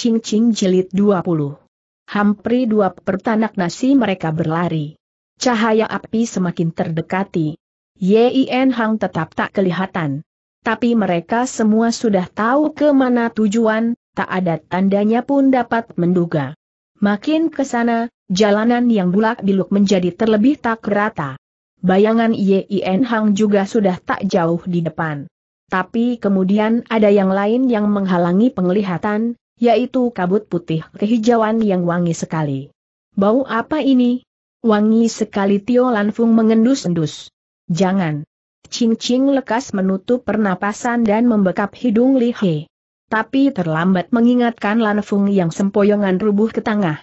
Cing Cing Jilid 20. Hampri dua pertanak nasi mereka berlari. Cahaya api semakin terdekati. Yin Hang tetap tak kelihatan. Tapi mereka semua sudah tahu ke mana tujuan, tak ada tandanya pun dapat menduga. Makin ke sana, jalanan yang bulak-biluk menjadi terlebih tak rata. Bayangan Yin Hang juga sudah tak jauh di depan. Tapi kemudian ada yang lain yang menghalangi penglihatan, yaitu kabut putih kehijauan yang wangi sekali. Bau apa ini? Wangi sekali Tio Lanfung mengendus-endus. Jangan. Ching Ching lekas menutup pernapasan dan membekap hidung Li He. Tapi terlambat mengingatkan Lanfung yang sempoyongan rubuh ke tengah.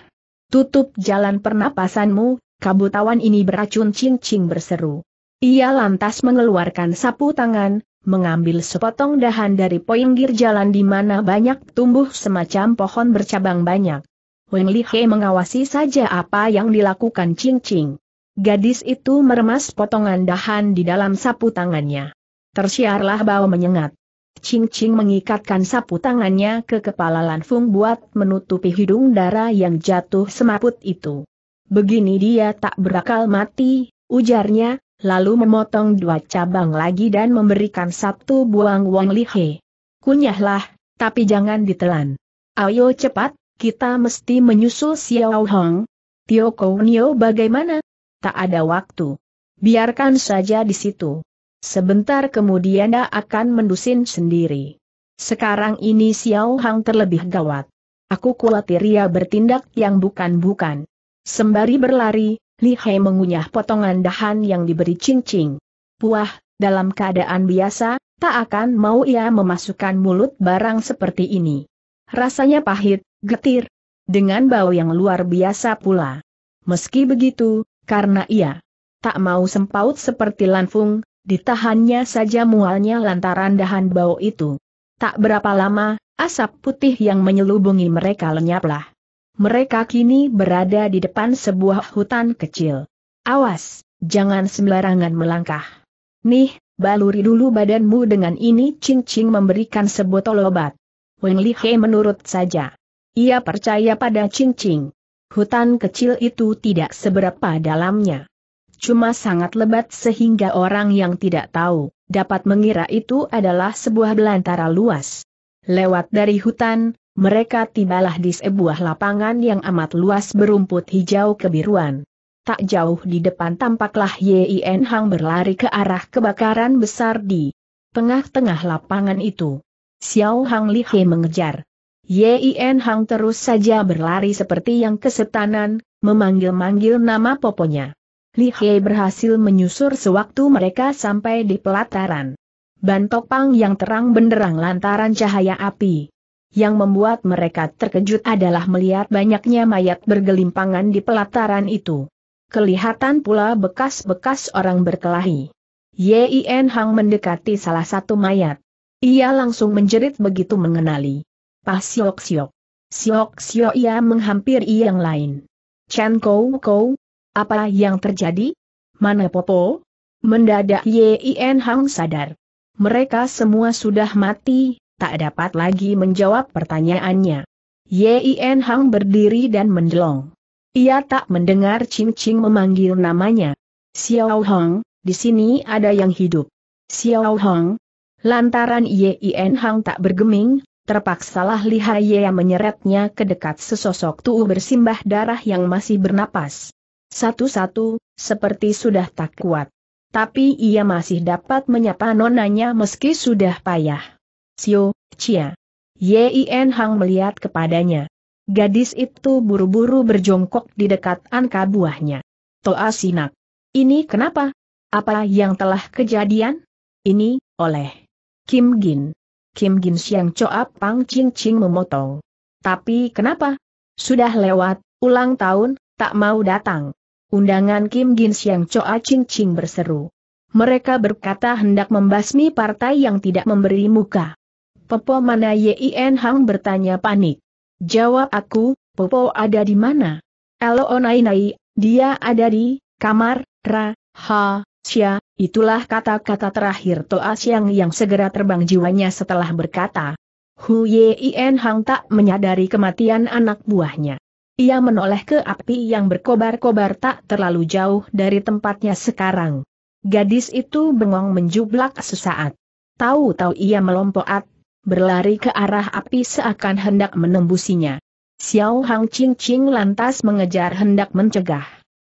Tutup jalan pernapasanmu, kabutawan ini beracun Ching Ching berseru. Ia lantas mengeluarkan sapu tangan, mengambil sepotong dahan dari poinggir jalan di mana banyak tumbuh semacam pohon bercabang banyak. Weng Lihe mengawasi saja apa yang dilakukan Ching Ching. Gadis itu meremas potongan dahan di dalam sapu tangannya. Tersiarlah bau menyengat. Ching Ching mengikatkan sapu tangannya ke kepala Lanfung buat menutupi hidung darah yang jatuh semaput itu. Begini dia tak berakal mati, ujarnya, lalu memotong dua cabang lagi dan memberikan satu buang Wang Lihe. Kunyahlah, tapi jangan ditelan. Ayo cepat, kita mesti menyusul Xiao Hong. Tio Kounio bagaimana? Tak ada waktu. Biarkan saja di situ. Sebentar kemudian dia akan mendusin sendiri. Sekarang ini Xiao Hong terlebih gawat. Aku khawatir ia bertindak yang bukan-bukan. Sembari berlari, Li Hei mengunyah potongan dahan yang diberi cincing. Puah, dalam keadaan biasa, tak akan mau ia memasukkan mulut barang seperti ini. Rasanya pahit, getir, dengan bau yang luar biasa pula. Meski begitu, karena ia tak mau sempaut seperti Lanfung, ditahannya saja mualnya lantaran dahan bau itu. Tak berapa lama, asap putih yang menyelubungi mereka lenyaplah mereka kini berada di depan sebuah hutan kecil. Awas, jangan sembarangan melangkah. Nih, baluri dulu badanmu dengan ini Cincing memberikan sebotol obat. Wen Li He menurut saja. Ia percaya pada cincing. Hutan kecil itu tidak seberapa dalamnya. Cuma sangat lebat sehingga orang yang tidak tahu, dapat mengira itu adalah sebuah belantara luas. Lewat dari hutan, mereka tibalah di sebuah lapangan yang amat luas berumput hijau kebiruan. Tak jauh di depan tampaklah Yin Hang berlari ke arah kebakaran besar di tengah-tengah lapangan itu. Xiao Hang Lihe mengejar. Yin Hang terus saja berlari seperti yang kesetanan, memanggil-manggil nama poponya. Li He berhasil menyusur sewaktu mereka sampai di pelataran. Bantok pang yang terang benderang lantaran cahaya api. Yang membuat mereka terkejut adalah melihat banyaknya mayat bergelimpangan di pelataran itu. Kelihatan pula bekas-bekas orang berkelahi. Yin Hang mendekati salah satu mayat. Ia langsung menjerit begitu mengenali. Pas Siok Siok. Siok Siok ia menghampiri yang lain. Chen Kou Kou, apa yang terjadi? Mana Popo? Mendadak Yin Hang sadar. Mereka semua sudah mati, tak dapat lagi menjawab pertanyaannya. Yin Hang berdiri dan mendelong. Ia tak mendengar Ching Ching memanggil namanya. Xiao Hong, di sini ada yang hidup. Xiao Hong. Lantaran Yin Hang tak bergeming, terpaksalah yang menyeretnya ke dekat sesosok tuu bersimbah darah yang masih bernapas. Satu-satu, seperti sudah tak kuat. Tapi ia masih dapat menyapa nonanya meski sudah payah. Sio, Cia. Yin Hang melihat kepadanya. Gadis itu buru-buru berjongkok di dekat angka buahnya. Toa Sinak. Ini kenapa? Apa yang telah kejadian? Ini, oleh Kim Gin. Kim Gin Siang Choa Pang Ching Ching memotong. Tapi kenapa? Sudah lewat, ulang tahun, tak mau datang. Undangan Kim Gin Siang Choa Ching Ching berseru. Mereka berkata hendak membasmi partai yang tidak memberi muka. Popo mana Yin Hang bertanya panik. Jawab aku, Popo ada di mana? Elo onai nai, dia ada di, kamar, ra, ha, sia, itulah kata-kata terakhir Toa Siang yang segera terbang jiwanya setelah berkata. Hu Yin Hang tak menyadari kematian anak buahnya. Ia menoleh ke api yang berkobar-kobar tak terlalu jauh dari tempatnya sekarang. Gadis itu bengong menjublak sesaat. Tahu-tahu ia melompat berlari ke arah api seakan hendak menembusinya. Xiao Hang Ching Ching lantas mengejar hendak mencegah.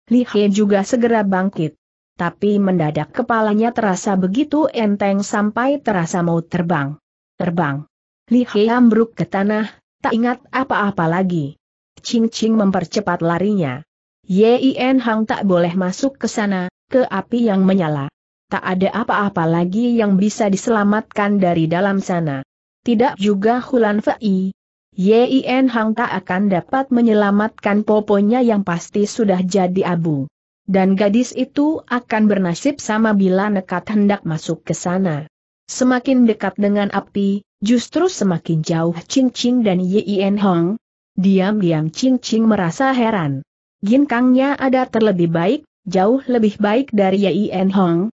Li He juga segera bangkit. Tapi mendadak kepalanya terasa begitu enteng sampai terasa mau terbang. Terbang. Li He ambruk ke tanah, tak ingat apa-apa lagi. Ching Ching mempercepat larinya. Yin Hang tak boleh masuk ke sana, ke api yang menyala. Tak ada apa-apa lagi yang bisa diselamatkan dari dalam sana tidak juga Hulan Fei. Yin Hang tak akan dapat menyelamatkan poponya yang pasti sudah jadi abu. Dan gadis itu akan bernasib sama bila nekat hendak masuk ke sana. Semakin dekat dengan api, justru semakin jauh Ching Ching dan Yin Hong. Diam-diam Ching Ching merasa heran. Ginkangnya ada terlebih baik, jauh lebih baik dari Yin Hong.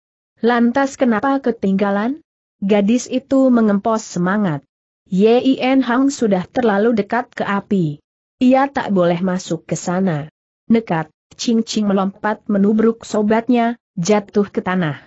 Lantas kenapa ketinggalan? Gadis itu mengempos semangat. Yin Hang sudah terlalu dekat ke api. Ia tak boleh masuk ke sana. Nekat, Ching Ching melompat menubruk sobatnya, jatuh ke tanah.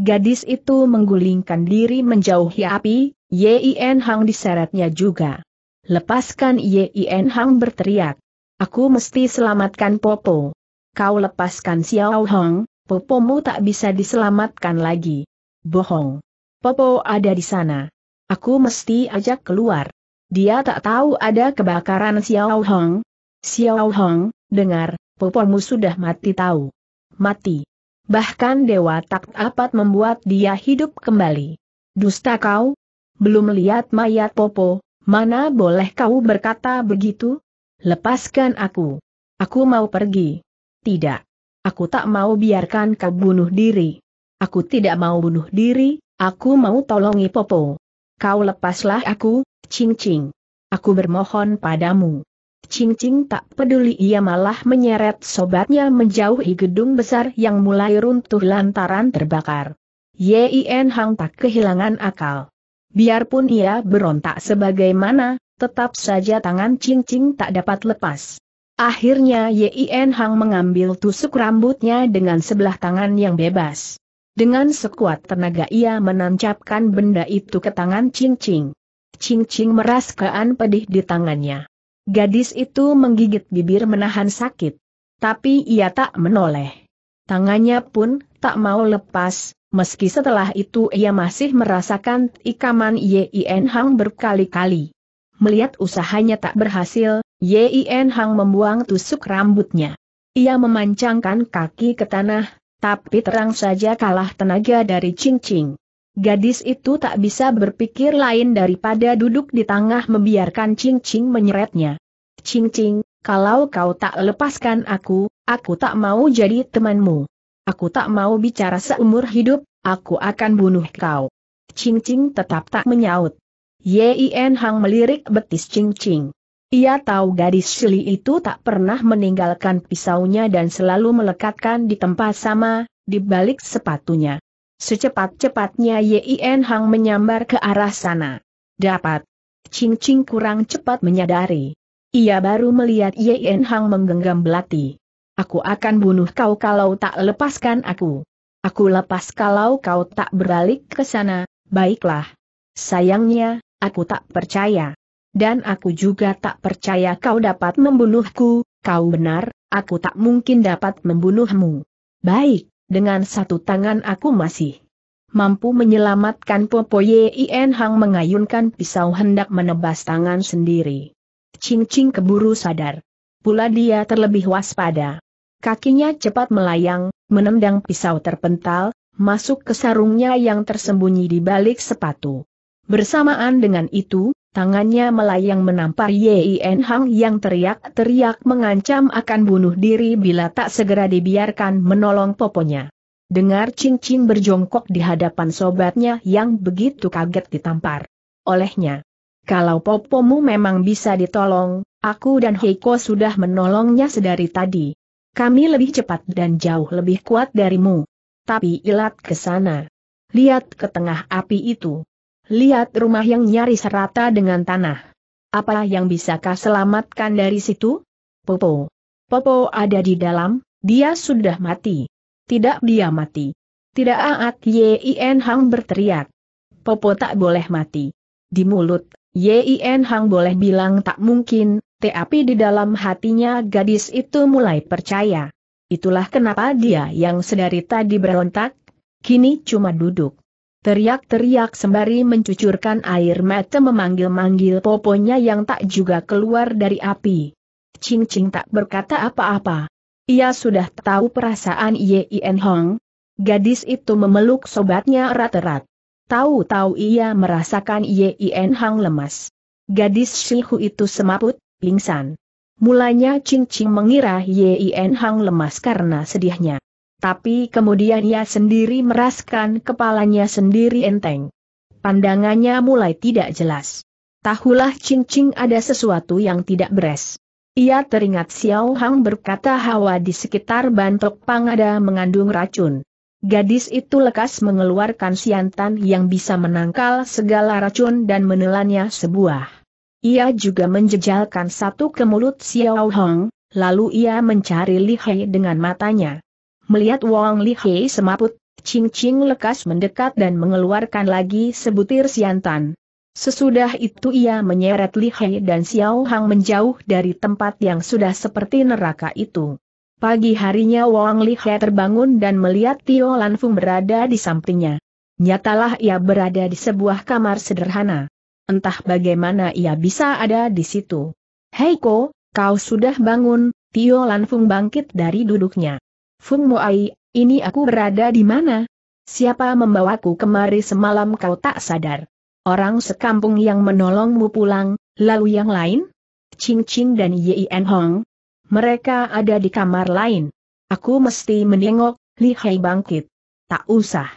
Gadis itu menggulingkan diri menjauhi api, Yin Hang diseretnya juga. Lepaskan Yin Hang berteriak. Aku mesti selamatkan Popo. Kau lepaskan Xiao Hong, Popomu tak bisa diselamatkan lagi. Bohong. Popo ada di sana. Aku mesti ajak keluar. Dia tak tahu ada kebakaran Xiao Hong. Xiao Hong, dengar, Popomu sudah mati tahu. Mati. Bahkan Dewa Tak dapat membuat dia hidup kembali. Dusta kau? Belum lihat mayat Popo, mana boleh kau berkata begitu? Lepaskan aku. Aku mau pergi. Tidak. Aku tak mau biarkan kau bunuh diri. Aku tidak mau bunuh diri, Aku mau tolongi Popo. Kau lepaslah aku, Cing Cing. Aku bermohon padamu. Cing Cing tak peduli ia malah menyeret sobatnya menjauhi gedung besar yang mulai runtuh lantaran terbakar. Yin Hang tak kehilangan akal. Biarpun ia berontak sebagaimana, tetap saja tangan Cing Cing tak dapat lepas. Akhirnya Yin Hang mengambil tusuk rambutnya dengan sebelah tangan yang bebas. Dengan sekuat tenaga ia menancapkan benda itu ke tangan Ching Ching. Ching Ching merasakan pedih di tangannya. Gadis itu menggigit bibir menahan sakit. Tapi ia tak menoleh. Tangannya pun tak mau lepas, meski setelah itu ia masih merasakan ikaman Yin Hang berkali-kali. Melihat usahanya tak berhasil, Yin Hang membuang tusuk rambutnya. Ia memancangkan kaki ke tanah, tapi terang saja kalah tenaga dari Ching Gadis itu tak bisa berpikir lain daripada duduk di tengah membiarkan Ching menyeretnya. Ching kalau kau tak lepaskan aku, aku tak mau jadi temanmu. Aku tak mau bicara seumur hidup, aku akan bunuh kau. Ching tetap tak menyaut. Yin Hang melirik betis Ching ia tahu gadis Sili itu tak pernah meninggalkan pisaunya dan selalu melekatkan di tempat sama, di balik sepatunya. Secepat-cepatnya Yin Hang menyambar ke arah sana. Dapat. Ching Ching kurang cepat menyadari. Ia baru melihat Yin Hang menggenggam belati. Aku akan bunuh kau kalau tak lepaskan aku. Aku lepas kalau kau tak beralih ke sana, baiklah. Sayangnya, aku tak percaya dan aku juga tak percaya kau dapat membunuhku, kau benar, aku tak mungkin dapat membunuhmu. Baik, dengan satu tangan aku masih mampu menyelamatkan Popo Yien Hang mengayunkan pisau hendak menebas tangan sendiri. Ching Ching keburu sadar. Pula dia terlebih waspada. Kakinya cepat melayang, menendang pisau terpental, masuk ke sarungnya yang tersembunyi di balik sepatu. Bersamaan dengan itu, Tangannya melayang menampar Yin Hang yang teriak-teriak mengancam akan bunuh diri bila tak segera dibiarkan menolong poponya. Dengar Ching Ching berjongkok di hadapan sobatnya yang begitu kaget ditampar. Olehnya. Kalau popomu memang bisa ditolong, aku dan Heiko sudah menolongnya sedari tadi. Kami lebih cepat dan jauh lebih kuat darimu. Tapi ilat ke sana. Lihat ke tengah api itu. Lihat rumah yang nyaris rata dengan tanah. Apa yang bisakah selamatkan dari situ? Popo. Popo ada di dalam, dia sudah mati. Tidak dia mati. Tidak Aat Yin Hang berteriak. Popo tak boleh mati. Di mulut, Yin Hang boleh bilang tak mungkin, tapi di dalam hatinya gadis itu mulai percaya. Itulah kenapa dia yang sedari tadi berontak, kini cuma duduk. Teriak-teriak sembari mencucurkan air mata memanggil-manggil poponya yang tak juga keluar dari api. Cing-cing tak berkata apa-apa. Ia sudah tahu perasaan Yin Hong. Gadis itu memeluk sobatnya erat-erat. Tahu-tahu ia merasakan Yin Hong lemas. Gadis Shihu itu semaput, pingsan. Mulanya Cing Cing mengira Yin Hong lemas karena sedihnya tapi kemudian ia sendiri meraskan kepalanya sendiri enteng. Pandangannya mulai tidak jelas. Tahulah cincing ada sesuatu yang tidak beres. Ia teringat Xiao Hang berkata hawa di sekitar bantok pangada mengandung racun. Gadis itu lekas mengeluarkan siantan yang bisa menangkal segala racun dan menelannya sebuah. Ia juga menjejalkan satu ke mulut Xiao Hong, lalu ia mencari Li Hai dengan matanya. Melihat Wang Lihei semaput, Ching Ching lekas mendekat dan mengeluarkan lagi sebutir siantan. Sesudah itu ia menyeret Lihei dan Xiao Hang menjauh dari tempat yang sudah seperti neraka itu. Pagi harinya Wang Lihei terbangun dan melihat Tio Lanfung berada di sampingnya. Nyatalah ia berada di sebuah kamar sederhana. Entah bagaimana ia bisa ada di situ. Heiko, kau sudah bangun, Tio Lanfung bangkit dari duduknya. Fung Moai, ini aku berada di mana? Siapa membawaku kemari semalam kau tak sadar? Orang sekampung yang menolongmu pulang, lalu yang lain? Ching Ching dan En Hong. Mereka ada di kamar lain. Aku mesti menengok, Li Hai bangkit. Tak usah.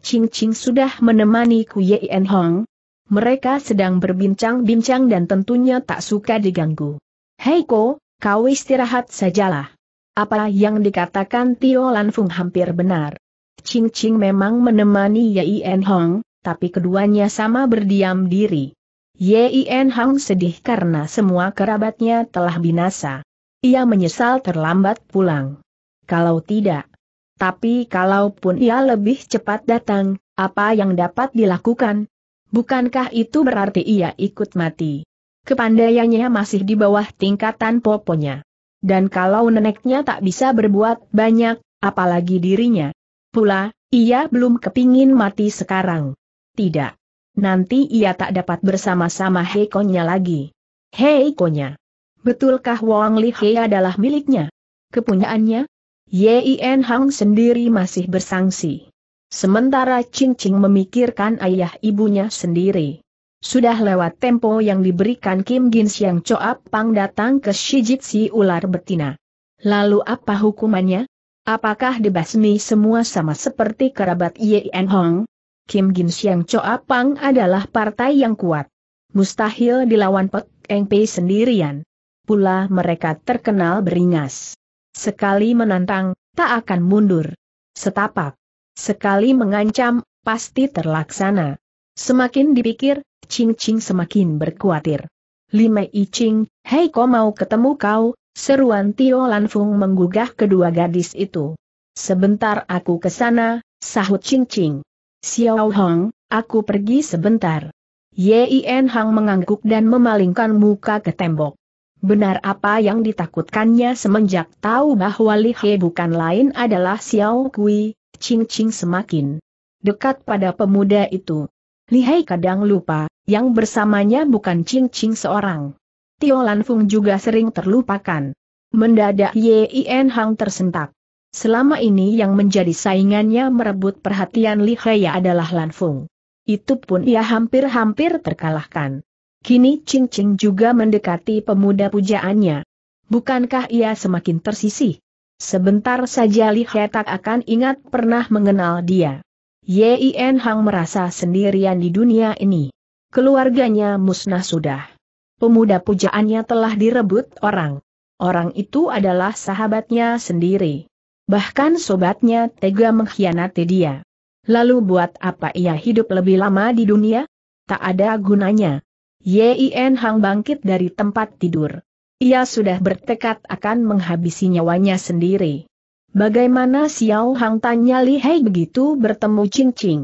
Ching Ching sudah menemaniku En Hong. Mereka sedang berbincang-bincang dan tentunya tak suka diganggu. Hei Ko, kau istirahat sajalah. Apa yang dikatakan Tio Lanfung hampir benar. Ching Ching memang menemani Yien Hong, tapi keduanya sama berdiam diri. Yien Hong sedih karena semua kerabatnya telah binasa. Ia menyesal terlambat pulang. Kalau tidak, tapi kalaupun ia lebih cepat datang, apa yang dapat dilakukan? Bukankah itu berarti ia ikut mati? Kepandaiannya masih di bawah tingkatan poponya. Dan kalau neneknya tak bisa berbuat banyak, apalagi dirinya. Pula, ia belum kepingin mati sekarang. Tidak. Nanti ia tak dapat bersama-sama Heikonya lagi. Heikonya. Betulkah Wang Li He adalah miliknya? Kepunyaannya? Yin Hang sendiri masih bersangsi. Sementara Ching Ching memikirkan ayah ibunya sendiri. Sudah lewat tempo yang diberikan Kim Gin Siang Choa Pang datang ke si ular betina. Lalu apa hukumannya? Apakah dibasmi semua sama seperti kerabat Yen Hong? Kim Gin Siang Choa Pang adalah partai yang kuat. Mustahil dilawan Pek Eng Pei sendirian. Pula mereka terkenal beringas. Sekali menantang, tak akan mundur. Setapak. Sekali mengancam, pasti terlaksana. Semakin dipikir, Ching Ching semakin berkuatir. Lime I Ching, hei kau mau ketemu kau, seruan Tio Lanfung menggugah kedua gadis itu. Sebentar aku ke sana, sahut Ching Ching. Xiao Hong, aku pergi sebentar. Yin Hang mengangguk dan memalingkan muka ke tembok. Benar apa yang ditakutkannya semenjak tahu bahwa Li He bukan lain adalah Xiao Kui, Ching Ching semakin dekat pada pemuda itu. Lihai kadang lupa, yang bersamanya bukan Ching Ching seorang. Tio Lanfung juga sering terlupakan. Mendadak Yin Hang tersentak. Selama ini yang menjadi saingannya merebut perhatian Li Hai adalah Lanfung. Itu pun ia hampir-hampir terkalahkan. Kini Ching Ching juga mendekati pemuda pujaannya. Bukankah ia semakin tersisih? Sebentar saja Li Hai tak akan ingat pernah mengenal dia. Yin Hang merasa sendirian di dunia ini. Keluarganya musnah sudah. Pemuda pujaannya telah direbut orang. Orang itu adalah sahabatnya sendiri. Bahkan sobatnya tega mengkhianati dia. Lalu buat apa ia hidup lebih lama di dunia? Tak ada gunanya. Yin Hang bangkit dari tempat tidur. Ia sudah bertekad akan menghabisi nyawanya sendiri. Bagaimana Xiao Hang tanya Li Hei begitu bertemu Ching Ching?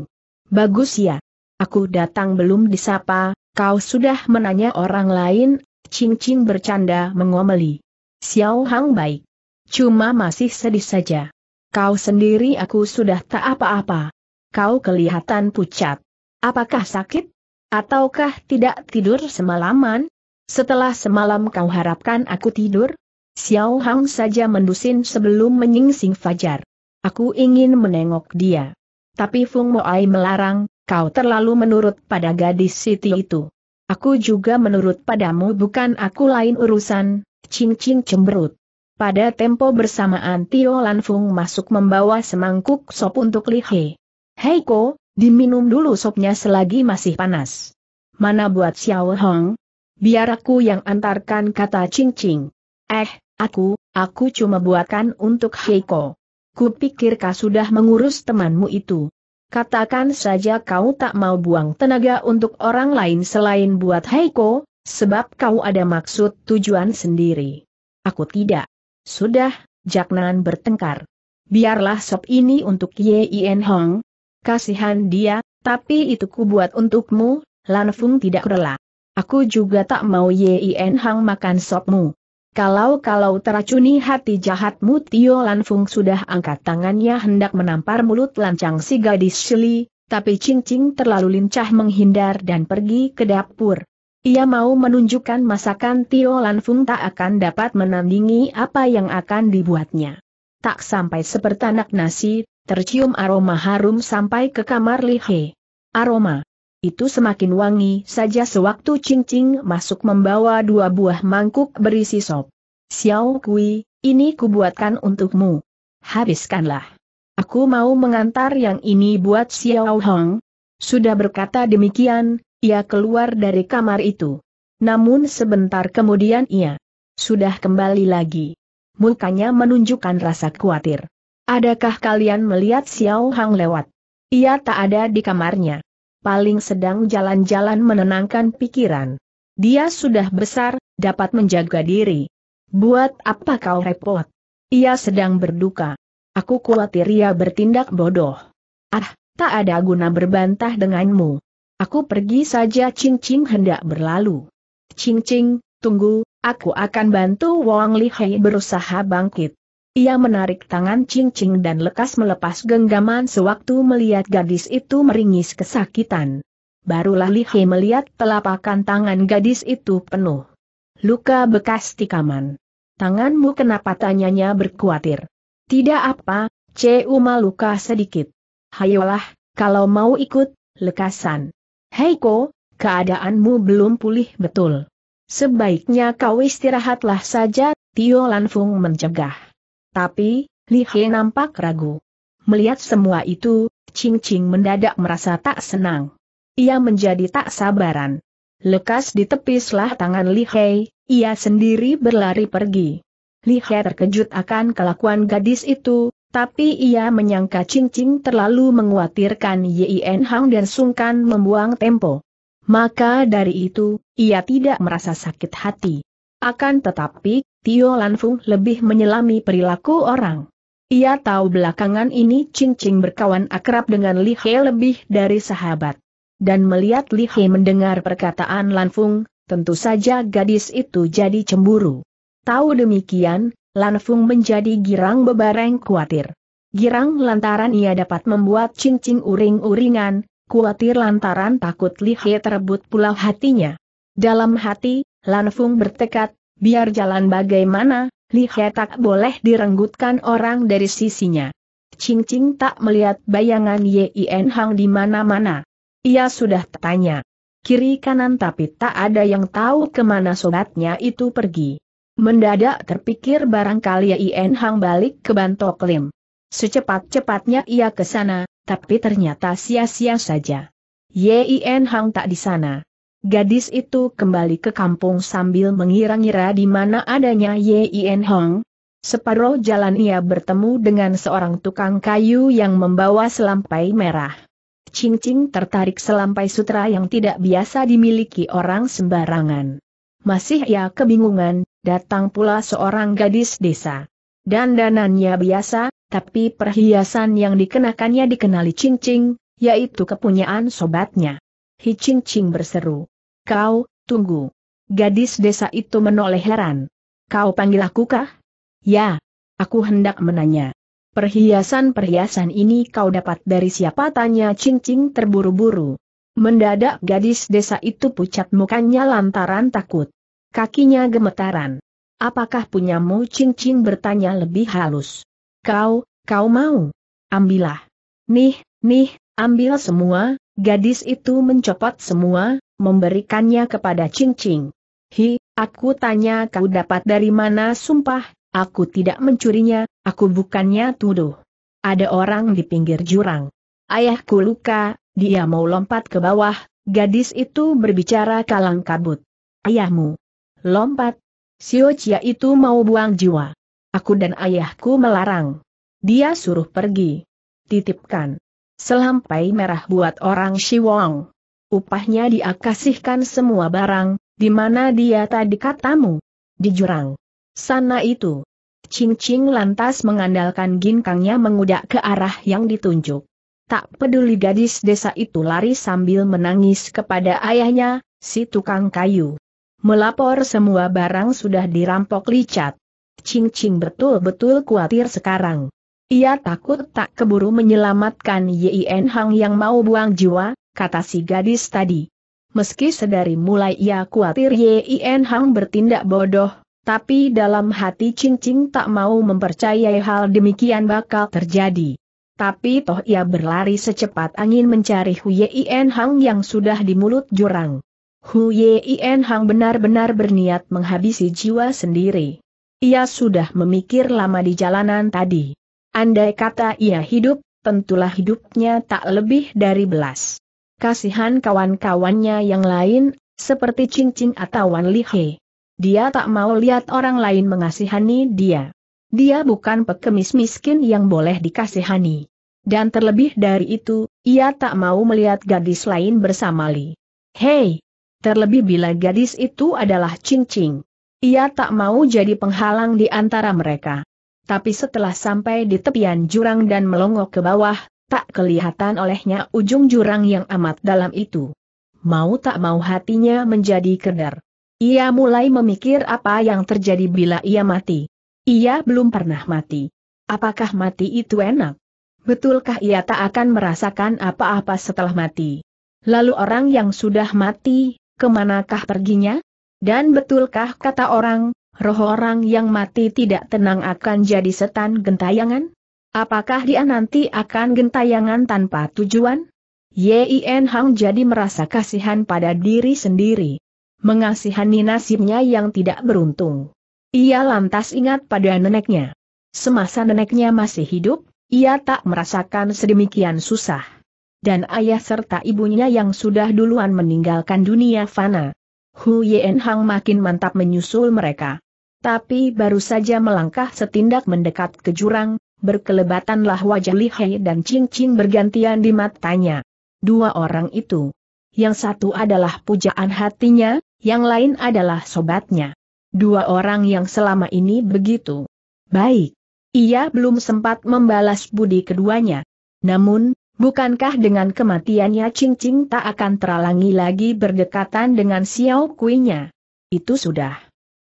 Bagus ya. Aku datang belum disapa, kau sudah menanya orang lain, Ching Ching bercanda mengomeli. Xiao Hang baik. Cuma masih sedih saja. Kau sendiri aku sudah tak apa-apa. Kau kelihatan pucat. Apakah sakit? Ataukah tidak tidur semalaman? Setelah semalam kau harapkan aku tidur? Xiao Hang saja mendusin sebelum menyingsing fajar. Aku ingin menengok dia. Tapi Fung Moai melarang, kau terlalu menurut pada gadis Siti itu. Aku juga menurut padamu bukan aku lain urusan, Cing Cing cemberut. Pada tempo bersamaan Tio Lan Fung masuk membawa semangkuk sop untuk Li He. Hei Ko, diminum dulu sopnya selagi masih panas. Mana buat Xiao Hong? Biar aku yang antarkan kata Cing Cing. Eh, Aku, aku cuma buatkan untuk Heiko. Kupikir kau sudah mengurus temanmu itu. Katakan saja kau tak mau buang tenaga untuk orang lain selain buat Heiko, sebab kau ada maksud tujuan sendiri. Aku tidak. Sudah, Jaknan bertengkar. Biarlah sop ini untuk Yin Hong. Kasihan dia, tapi itu ku buat untukmu, Lanfung tidak rela. Aku juga tak mau Yin Hong makan sopmu. Kalau-kalau teracuni hati jahatmu Tio Lanfung sudah angkat tangannya hendak menampar mulut lancang si gadis Shili, tapi Ching Ching terlalu lincah menghindar dan pergi ke dapur. Ia mau menunjukkan masakan Tio Lanfung tak akan dapat menandingi apa yang akan dibuatnya. Tak sampai sepertanak nasi, tercium aroma harum sampai ke kamar Li He. Aroma itu semakin wangi saja sewaktu Ching masuk membawa dua buah mangkuk berisi sop. Xiao Kui, ini kubuatkan untukmu. Habiskanlah. Aku mau mengantar yang ini buat Xiao Hong. Sudah berkata demikian, ia keluar dari kamar itu. Namun sebentar kemudian ia sudah kembali lagi. Mukanya menunjukkan rasa khawatir. Adakah kalian melihat Xiao Hong lewat? Ia tak ada di kamarnya paling sedang jalan-jalan menenangkan pikiran. Dia sudah besar, dapat menjaga diri. Buat apa kau repot? Ia sedang berduka. Aku khawatir ia bertindak bodoh. Ah, tak ada guna berbantah denganmu. Aku pergi saja cincing hendak berlalu. Cincing, tunggu, aku akan bantu Wang Lihai berusaha bangkit. Ia menarik tangan Ching Ching dan lekas melepas genggaman sewaktu melihat gadis itu meringis kesakitan. Barulah Li He melihat telapakan tangan gadis itu penuh. Luka bekas tikaman. Tanganmu kenapa tanyanya berkuatir? Tidak apa, cuma luka sedikit. Hayolah, kalau mau ikut, lekasan. Heiko, keadaanmu belum pulih betul. Sebaiknya kau istirahatlah saja, Tio Lanfung mencegah. Tapi, Li He nampak ragu. Melihat semua itu, Ching Ching mendadak merasa tak senang. Ia menjadi tak sabaran. Lekas ditepislah tangan Li He, ia sendiri berlari pergi. Li He terkejut akan kelakuan gadis itu, tapi ia menyangka Ching Ching terlalu menguatirkan Yin Hang dan sungkan membuang tempo. Maka dari itu, ia tidak merasa sakit hati. Akan tetapi, Tio Lanfung lebih menyelami perilaku orang. Ia tahu belakangan ini Ching Ching berkawan akrab dengan Li He lebih dari sahabat. Dan melihat Li He mendengar perkataan Lanfung, tentu saja gadis itu jadi cemburu. Tahu demikian, Lanfung menjadi girang bebareng khawatir. Girang lantaran ia dapat membuat Ching Ching uring-uringan, khawatir lantaran takut Li He terebut pula hatinya. Dalam hati, Lan Lanfung bertekad, biar jalan bagaimana, Li He tak boleh direnggutkan orang dari sisinya. Ching Ching tak melihat bayangan Yin Hang di mana-mana. Ia sudah tanya. Kiri kanan tapi tak ada yang tahu kemana sobatnya itu pergi. Mendadak terpikir barangkali Yin Hang balik ke Bantok Lim. Secepat-cepatnya ia ke sana, tapi ternyata sia-sia saja. Yin Hang tak di sana. Gadis itu kembali ke kampung sambil mengira-ngira di mana adanya Yien Hong. Separuh jalan ia bertemu dengan seorang tukang kayu yang membawa selampai merah. Ching Ching tertarik selampai sutra yang tidak biasa dimiliki orang sembarangan. Masih ia kebingungan, datang pula seorang gadis desa. Dandanannya biasa, tapi perhiasan yang dikenakannya dikenali Ching Ching, yaitu kepunyaan sobatnya. Hi Ching Ching berseru. Kau, tunggu. Gadis desa itu menoleh heran. Kau panggil aku kah? Ya. Aku hendak menanya. Perhiasan-perhiasan ini kau dapat dari siapa tanya Ching Ching terburu-buru. Mendadak gadis desa itu pucat mukanya lantaran takut. Kakinya gemetaran. Apakah punyamu Ching Ching bertanya lebih halus. Kau, kau mau? Ambillah. Nih, nih, ambil semua, Gadis itu mencopot semua, memberikannya kepada Ching Ching. Hi, aku tanya kau dapat dari mana sumpah, aku tidak mencurinya, aku bukannya tuduh. Ada orang di pinggir jurang. Ayahku luka, dia mau lompat ke bawah, gadis itu berbicara kalang kabut. Ayahmu. Lompat. Sio Chia itu mau buang jiwa. Aku dan ayahku melarang. Dia suruh pergi. Titipkan. Selampai merah buat orang Siwong. Upahnya dia kasihkan semua barang, di mana dia tadi katamu. Di jurang. Sana itu. Ching Ching lantas mengandalkan ginkangnya mengudak ke arah yang ditunjuk. Tak peduli gadis desa itu lari sambil menangis kepada ayahnya, si tukang kayu. Melapor semua barang sudah dirampok licat. Cing Cing betul-betul khawatir sekarang. Ia takut tak keburu menyelamatkan Yin Hang yang mau buang jiwa, kata si gadis tadi. Meski sedari mulai ia khawatir Yin Hang bertindak bodoh, tapi dalam hati cincin tak mau mempercayai hal demikian bakal terjadi. Tapi toh ia berlari secepat angin mencari Hu Yin Hang yang sudah di mulut jurang. Hu Yin Hang benar-benar berniat menghabisi jiwa sendiri. Ia sudah memikir lama di jalanan tadi. Andai kata ia hidup, tentulah hidupnya tak lebih dari belas. Kasihan kawan-kawannya yang lain, seperti Cincing atau Wan Lihe. Dia tak mau lihat orang lain mengasihani dia. Dia bukan pekemis miskin yang boleh dikasihani. Dan terlebih dari itu, ia tak mau melihat gadis lain bersama Li. Hei! Terlebih bila gadis itu adalah Cincing. Ia tak mau jadi penghalang di antara mereka tapi setelah sampai di tepian jurang dan melongo ke bawah, tak kelihatan olehnya ujung jurang yang amat dalam itu. Mau tak mau hatinya menjadi keder. Ia mulai memikir apa yang terjadi bila ia mati. Ia belum pernah mati. Apakah mati itu enak? Betulkah ia tak akan merasakan apa-apa setelah mati? Lalu orang yang sudah mati, kemanakah perginya? Dan betulkah kata orang, roh orang yang mati tidak tenang akan jadi setan gentayangan? Apakah dia nanti akan gentayangan tanpa tujuan? Yin Hang jadi merasa kasihan pada diri sendiri. Mengasihani nasibnya yang tidak beruntung. Ia lantas ingat pada neneknya. Semasa neneknya masih hidup, ia tak merasakan sedemikian susah. Dan ayah serta ibunya yang sudah duluan meninggalkan dunia fana. Hu Yen Hang makin mantap menyusul mereka. Tapi baru saja melangkah setindak mendekat ke jurang, berkelebatanlah wajah Lihai dan Ching Ching bergantian di matanya. Dua orang itu. Yang satu adalah pujaan hatinya, yang lain adalah sobatnya. Dua orang yang selama ini begitu baik. Ia belum sempat membalas budi keduanya. Namun, bukankah dengan kematiannya Ching Ching tak akan teralangi lagi berdekatan dengan Xiao Kuinya? Itu sudah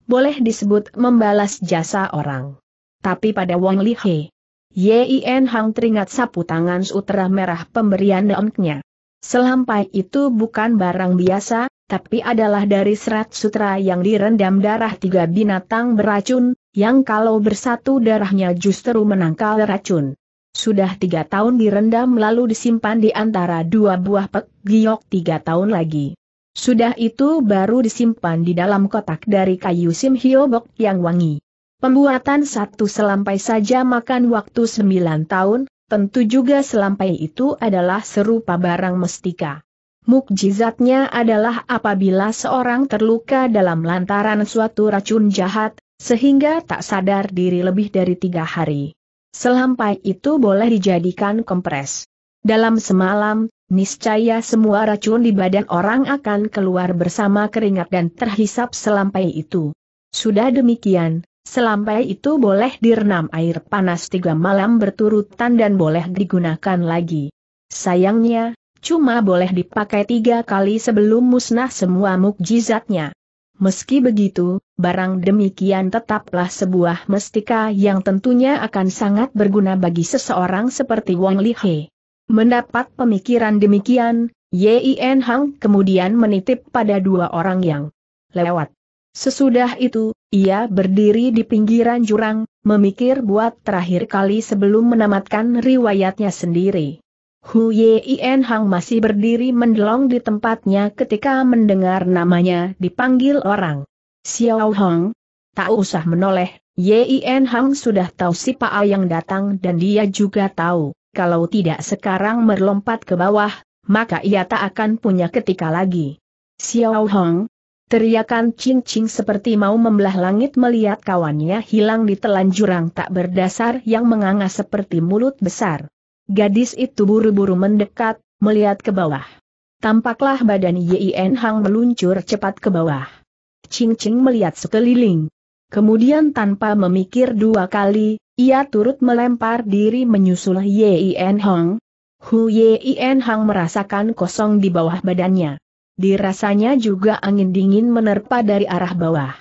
boleh disebut membalas jasa orang. Tapi pada Wang Lihe, He, Yin Hang teringat sapu tangan sutra merah pemberian Neongnya. Selampai itu bukan barang biasa, tapi adalah dari serat sutra yang direndam darah tiga binatang beracun, yang kalau bersatu darahnya justru menangkal racun. Sudah tiga tahun direndam lalu disimpan di antara dua buah pek giok tiga tahun lagi. Sudah itu baru disimpan di dalam kotak dari kayu Sim Hiobok yang wangi. Pembuatan satu selampai saja makan waktu sembilan tahun, tentu juga selampai itu adalah serupa barang mestika. Mukjizatnya adalah apabila seorang terluka dalam lantaran suatu racun jahat, sehingga tak sadar diri lebih dari tiga hari. Selampai itu boleh dijadikan kompres. Dalam semalam, Niscaya semua racun di badan orang akan keluar bersama keringat dan terhisap selampai itu. Sudah demikian, selampai itu boleh direnam air panas tiga malam berturutan dan boleh digunakan lagi. Sayangnya, cuma boleh dipakai tiga kali sebelum musnah semua mukjizatnya. Meski begitu, barang demikian tetaplah sebuah mestika yang tentunya akan sangat berguna bagi seseorang seperti Wang Lihe. Mendapat pemikiran demikian, Yin Hang kemudian menitip pada dua orang yang lewat. Sesudah itu, ia berdiri di pinggiran jurang, memikir buat terakhir kali sebelum menamatkan riwayatnya sendiri. Hu Yin Hang masih berdiri mendelong di tempatnya ketika mendengar namanya dipanggil orang. Xiao Hong, tak usah menoleh, Yin Hang sudah tahu si yang datang dan dia juga tahu kalau tidak sekarang merlompat ke bawah, maka ia tak akan punya ketika lagi. Xiao Hong, Teriakan Ching Ching seperti mau membelah langit melihat kawannya hilang di telan jurang tak berdasar yang menganga seperti mulut besar. Gadis itu buru-buru mendekat, melihat ke bawah. Tampaklah badan Yi Yin Hang meluncur cepat ke bawah. Ching Ching melihat sekeliling, Kemudian tanpa memikir dua kali, ia turut melempar diri menyusul Yin Hong. Hu Yin Hong merasakan kosong di bawah badannya. Dirasanya juga angin dingin menerpa dari arah bawah.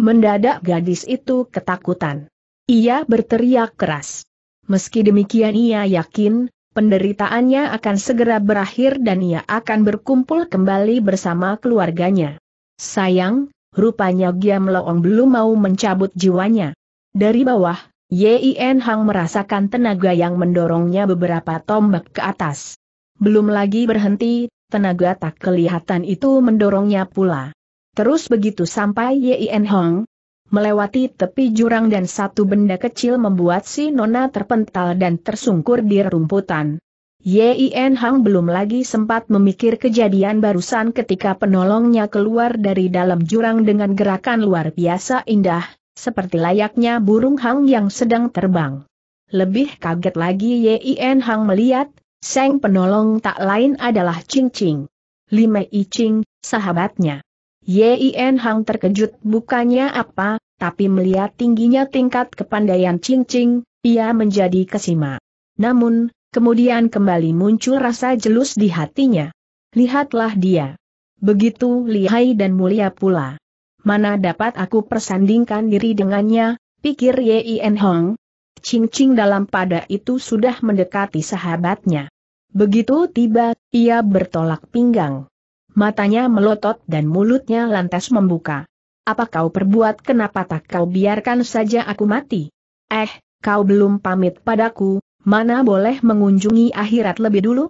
Mendadak gadis itu ketakutan. Ia berteriak keras. Meski demikian ia yakin, penderitaannya akan segera berakhir dan ia akan berkumpul kembali bersama keluarganya. Sayang, Rupanya Giam Loong belum mau mencabut jiwanya. Dari bawah, Yin Hang merasakan tenaga yang mendorongnya beberapa tombak ke atas. Belum lagi berhenti, tenaga tak kelihatan itu mendorongnya pula. Terus begitu sampai Yin Hang, melewati tepi jurang dan satu benda kecil membuat si Nona terpental dan tersungkur di rumputan. Yin Hang belum lagi sempat memikir kejadian barusan ketika penolongnya keluar dari dalam jurang dengan gerakan luar biasa indah, seperti layaknya burung Hang yang sedang terbang. Lebih kaget lagi Yin Hang melihat, Seng penolong tak lain adalah Ching Ching. Lime I Ching, sahabatnya. Yin Hang terkejut bukannya apa, tapi melihat tingginya tingkat kepandaian Ching Ching, ia menjadi kesima. Namun, Kemudian kembali muncul rasa jelus di hatinya. Lihatlah dia. Begitu lihai dan mulia pula. Mana dapat aku persandingkan diri dengannya, pikir Yin Hong. Ching Ching dalam pada itu sudah mendekati sahabatnya. Begitu tiba, ia bertolak pinggang. Matanya melotot dan mulutnya lantas membuka. Apa kau perbuat kenapa tak kau biarkan saja aku mati? Eh, kau belum pamit padaku, mana boleh mengunjungi akhirat lebih dulu?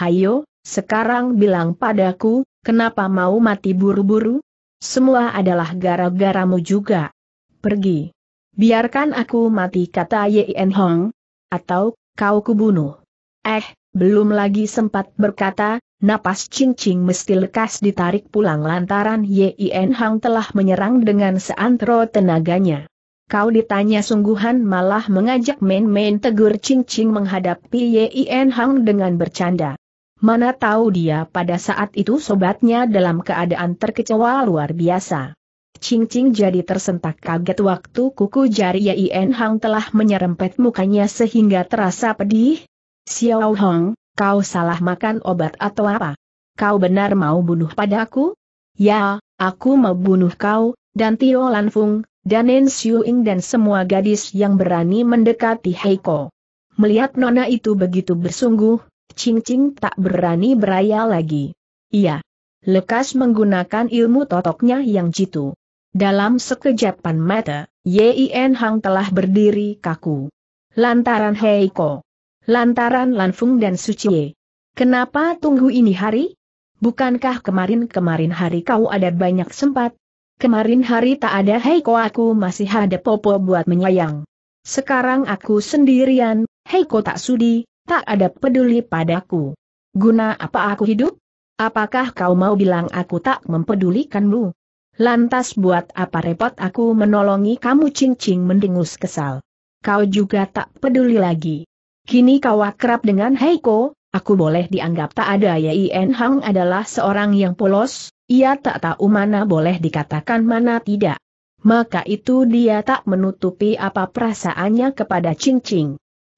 Hayo, sekarang bilang padaku, kenapa mau mati buru-buru? Semua adalah gara-garamu juga. Pergi. Biarkan aku mati kata Yen Hong. Atau, kau kubunuh. Eh, belum lagi sempat berkata, napas cincing mesti lekas ditarik pulang lantaran Yen Hong telah menyerang dengan seantero tenaganya. Kau ditanya sungguhan malah mengajak main-main tegur Cing-Cing menghadapi Yien Hang dengan bercanda. Mana tahu dia pada saat itu sobatnya dalam keadaan terkecewa luar biasa. Cing-Cing jadi tersentak kaget waktu kuku jari Yien Hang telah menyerempet mukanya sehingga terasa pedih. Xiao Hong, kau salah makan obat atau apa? Kau benar mau bunuh padaku? Ya, aku mau bunuh kau, dan Tio Lanfung, Danen Ing dan semua gadis yang berani mendekati Heiko. Melihat nona itu begitu bersungguh, Ching Ching tak berani beraya lagi. Iya. Lekas menggunakan ilmu totoknya yang jitu. Dalam sekejapan mata, Yin Hang telah berdiri kaku. Lantaran Heiko. Lantaran Lanfeng dan Sucie. Kenapa tunggu ini hari? Bukankah kemarin-kemarin hari kau ada banyak sempat Kemarin hari tak ada Heiko aku masih ada Popo buat menyayang. Sekarang aku sendirian, Heiko tak sudi, tak ada peduli padaku. Guna apa aku hidup? Apakah kau mau bilang aku tak mempedulikanmu? Lantas buat apa repot aku menolongi kamu cincing mendengus kesal. Kau juga tak peduli lagi. Kini kau akrab dengan Heiko, aku boleh dianggap tak ada ya? Ian Hang adalah seorang yang polos, ia tak tahu mana boleh dikatakan mana tidak. Maka itu dia tak menutupi apa perasaannya kepada Ching Ching.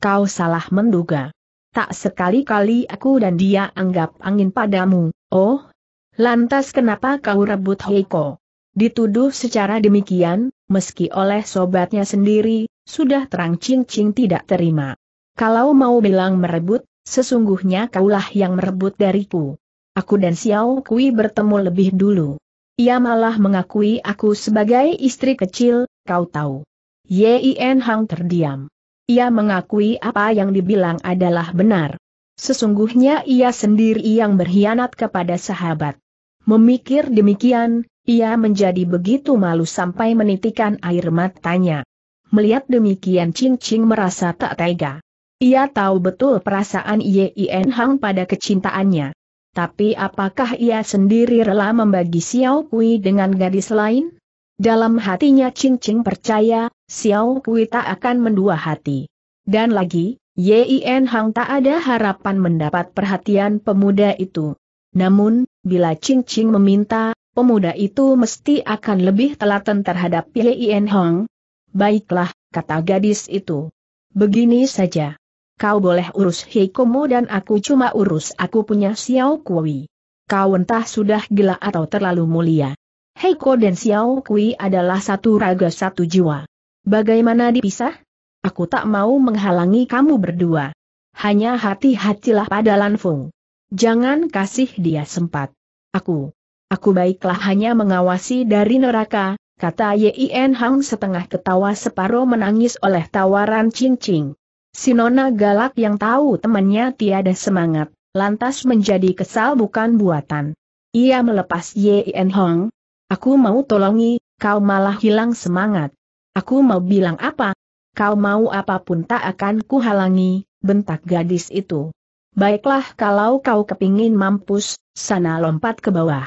Kau salah menduga. Tak sekali-kali aku dan dia anggap angin padamu, oh? Lantas kenapa kau rebut Heiko? Dituduh secara demikian, meski oleh sobatnya sendiri, sudah terang Ching Ching tidak terima. Kalau mau bilang merebut, sesungguhnya kaulah yang merebut dariku aku dan Xiao Kui bertemu lebih dulu. Ia malah mengakui aku sebagai istri kecil, kau tahu. Yin Hang terdiam. Ia mengakui apa yang dibilang adalah benar. Sesungguhnya ia sendiri yang berkhianat kepada sahabat. Memikir demikian, ia menjadi begitu malu sampai menitikan air matanya. Melihat demikian Ching Ching merasa tak tega. Ia tahu betul perasaan Yin Hang pada kecintaannya. Tapi apakah ia sendiri rela membagi Xiao Kui dengan gadis lain? Dalam hatinya Ching Ching percaya, Xiao Kui tak akan mendua hati. Dan lagi, Yin Hang tak ada harapan mendapat perhatian pemuda itu. Namun, bila Ching Ching meminta, pemuda itu mesti akan lebih telaten terhadap Yin Hang. Baiklah, kata gadis itu. Begini saja. Kau boleh urus Heikomo dan aku cuma urus aku punya Xiao Kui. Kau entah sudah gila atau terlalu mulia. Heiko dan Xiao Kui adalah satu raga satu jiwa. Bagaimana dipisah? Aku tak mau menghalangi kamu berdua. Hanya hati-hatilah pada Lanfung. Jangan kasih dia sempat. Aku. Aku baiklah hanya mengawasi dari neraka, kata Yin Hang setengah ketawa separuh menangis oleh tawaran Ching Ching. Si Nona galak yang tahu temannya tiada semangat, lantas menjadi kesal bukan buatan. Ia melepas Yen Hong. Aku mau tolongi, kau malah hilang semangat. Aku mau bilang apa? Kau mau apapun tak akan kuhalangi, bentak gadis itu. Baiklah kalau kau kepingin mampus, sana lompat ke bawah.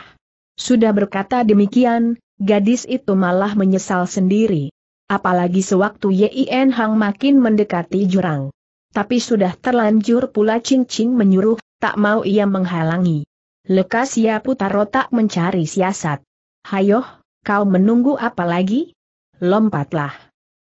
Sudah berkata demikian, gadis itu malah menyesal sendiri. Apalagi sewaktu Yin Hang makin mendekati jurang. Tapi sudah terlanjur pula cincin menyuruh, tak mau ia menghalangi. Lekas ia putar otak mencari siasat. Hayoh, kau menunggu apa lagi? Lompatlah.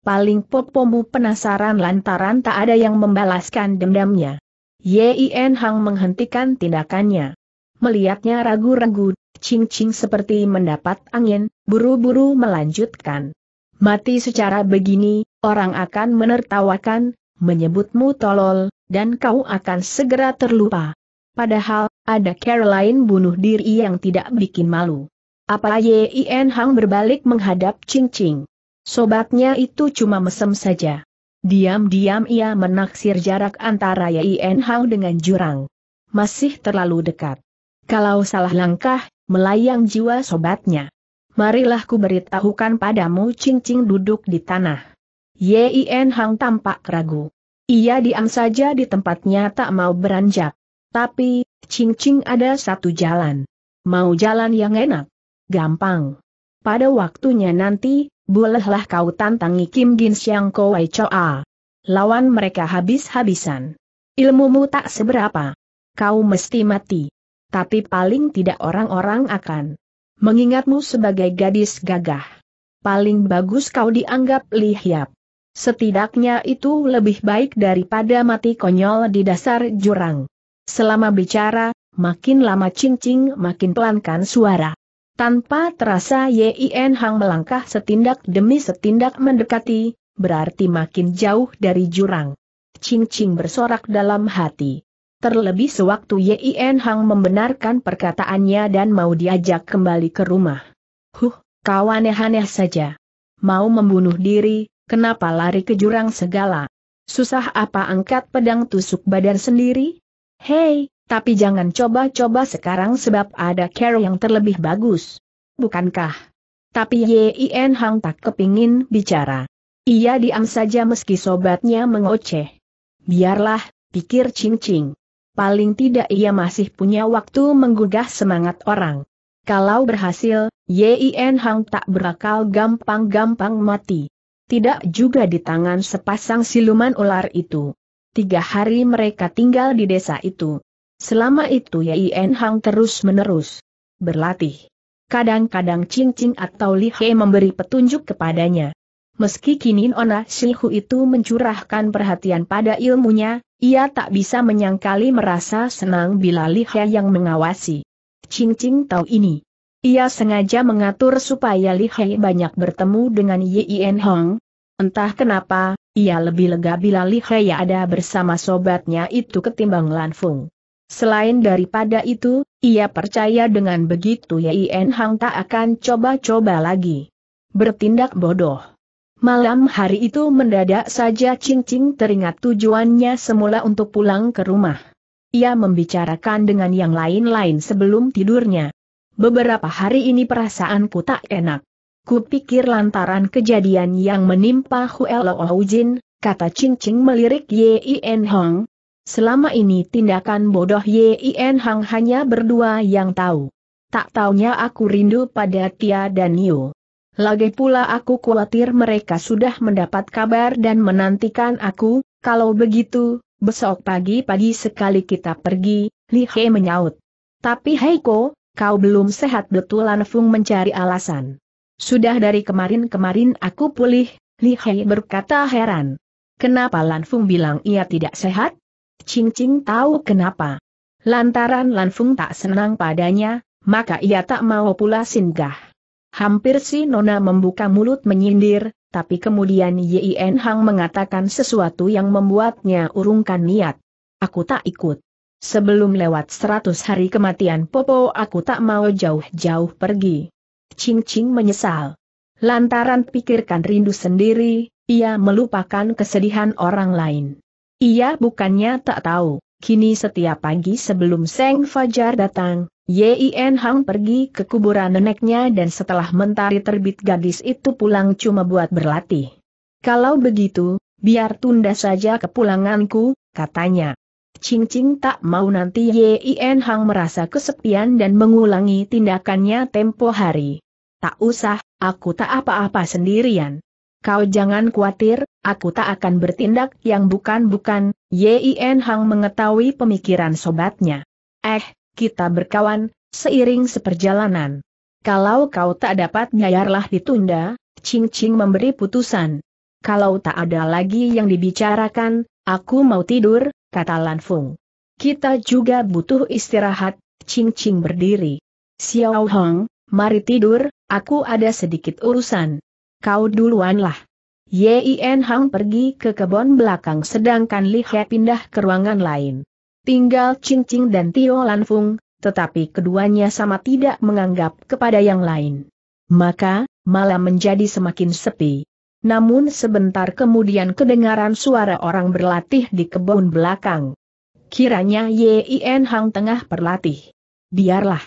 Paling popomu penasaran lantaran tak ada yang membalaskan dendamnya. Yin Hang menghentikan tindakannya. Melihatnya ragu-ragu, Ching Ching seperti mendapat angin, buru-buru melanjutkan. Mati secara begini, orang akan menertawakan, menyebutmu tolol, dan kau akan segera terlupa. Padahal, ada Caroline bunuh diri yang tidak bikin malu. Apa Yin Hang berbalik menghadap Ching Ching? Sobatnya itu cuma mesem saja. Diam-diam ia menaksir jarak antara Yin Hang dengan jurang. Masih terlalu dekat. Kalau salah langkah, melayang jiwa sobatnya marilah ku beritahukan padamu cincin duduk di tanah. Yin Hang tampak ragu. Ia diam saja di tempatnya tak mau beranjak. Tapi, cincin ada satu jalan. Mau jalan yang enak? Gampang. Pada waktunya nanti, bolehlah kau tantangi Kim Gin Siang Kowai Choa. Lawan mereka habis-habisan. Ilmumu tak seberapa. Kau mesti mati. Tapi paling tidak orang-orang akan Mengingatmu sebagai gadis gagah. Paling bagus kau dianggap lihiap. Setidaknya itu lebih baik daripada mati konyol di dasar jurang. Selama bicara, makin lama cincing makin pelankan suara. Tanpa terasa Yin Hang melangkah setindak demi setindak mendekati, berarti makin jauh dari jurang. Cincing bersorak dalam hati. Terlebih sewaktu Yin Hang membenarkan perkataannya dan mau diajak kembali ke rumah. Huh, kau aneh-aneh saja. Mau membunuh diri, kenapa lari ke jurang segala? Susah apa angkat pedang tusuk badan sendiri? Hei, tapi jangan coba-coba sekarang sebab ada care yang terlebih bagus. Bukankah? Tapi Yin Hang tak kepingin bicara. Ia diam saja meski sobatnya mengoceh. Biarlah, pikir Ching Ching paling tidak ia masih punya waktu menggugah semangat orang. Kalau berhasil, Yin Hang tak berakal gampang-gampang mati. Tidak juga di tangan sepasang siluman ular itu. Tiga hari mereka tinggal di desa itu. Selama itu Yin Hang terus-menerus berlatih. Kadang-kadang Ching atau Li He memberi petunjuk kepadanya. Meski kini Ona Shihu itu mencurahkan perhatian pada ilmunya, ia tak bisa menyangkali merasa senang bila Liha yang mengawasi. Ching tahu ini. Ia sengaja mengatur supaya Liha banyak bertemu dengan Yin Hong. Entah kenapa, ia lebih lega bila Liha ada bersama sobatnya itu ketimbang Lanfung. Selain daripada itu, ia percaya dengan begitu Yin Hong tak akan coba-coba lagi. Bertindak bodoh. Malam hari itu mendadak saja Ching Ching teringat tujuannya semula untuk pulang ke rumah. Ia membicarakan dengan yang lain-lain sebelum tidurnya. Beberapa hari ini perasaanku tak enak. Kupikir lantaran kejadian yang menimpa Huelo Jin, kata Ching Ching melirik Yin Hong. Selama ini tindakan bodoh Yin Hong hanya berdua yang tahu. Tak taunya aku rindu pada Tia dan Yu. Lagi pula aku khawatir mereka sudah mendapat kabar dan menantikan aku, kalau begitu, besok pagi-pagi sekali kita pergi, Li He menyaut. Tapi Heiko, kau belum sehat betul Anfung mencari alasan. Sudah dari kemarin-kemarin aku pulih, Li He berkata heran. Kenapa Lanfung bilang ia tidak sehat? Ching Ching tahu kenapa. Lantaran Lanfung tak senang padanya, maka ia tak mau pula singgah. Hampir si Nona membuka mulut menyindir, tapi kemudian Yin Hang mengatakan sesuatu yang membuatnya urungkan niat. Aku tak ikut. Sebelum lewat seratus hari kematian Popo aku tak mau jauh-jauh pergi. Ching Ching menyesal. Lantaran pikirkan rindu sendiri, ia melupakan kesedihan orang lain. Ia bukannya tak tahu, Kini setiap pagi sebelum Seng Fajar datang, Yin Hang pergi ke kuburan neneknya dan setelah mentari terbit gadis itu pulang cuma buat berlatih. Kalau begitu, biar tunda saja kepulanganku, katanya. Cing Cing tak mau nanti Yin Hang merasa kesepian dan mengulangi tindakannya tempo hari. Tak usah, aku tak apa-apa sendirian. Kau jangan khawatir, aku tak akan bertindak yang bukan-bukan, Yin Hang mengetahui pemikiran sobatnya. Eh, kita berkawan, seiring seperjalanan. Kalau kau tak dapat nyayarlah ditunda, Ching Ching memberi putusan. Kalau tak ada lagi yang dibicarakan, aku mau tidur, kata Lan Fung. Kita juga butuh istirahat, Ching Ching berdiri. Xiao Hong, mari tidur, aku ada sedikit urusan kau duluanlah. Yin Hang pergi ke kebun belakang sedangkan Li He pindah ke ruangan lain. Tinggal Cincing dan Tio Lanfung, tetapi keduanya sama tidak menganggap kepada yang lain. Maka, malam menjadi semakin sepi. Namun sebentar kemudian kedengaran suara orang berlatih di kebun belakang. Kiranya Yin Hang tengah berlatih. Biarlah.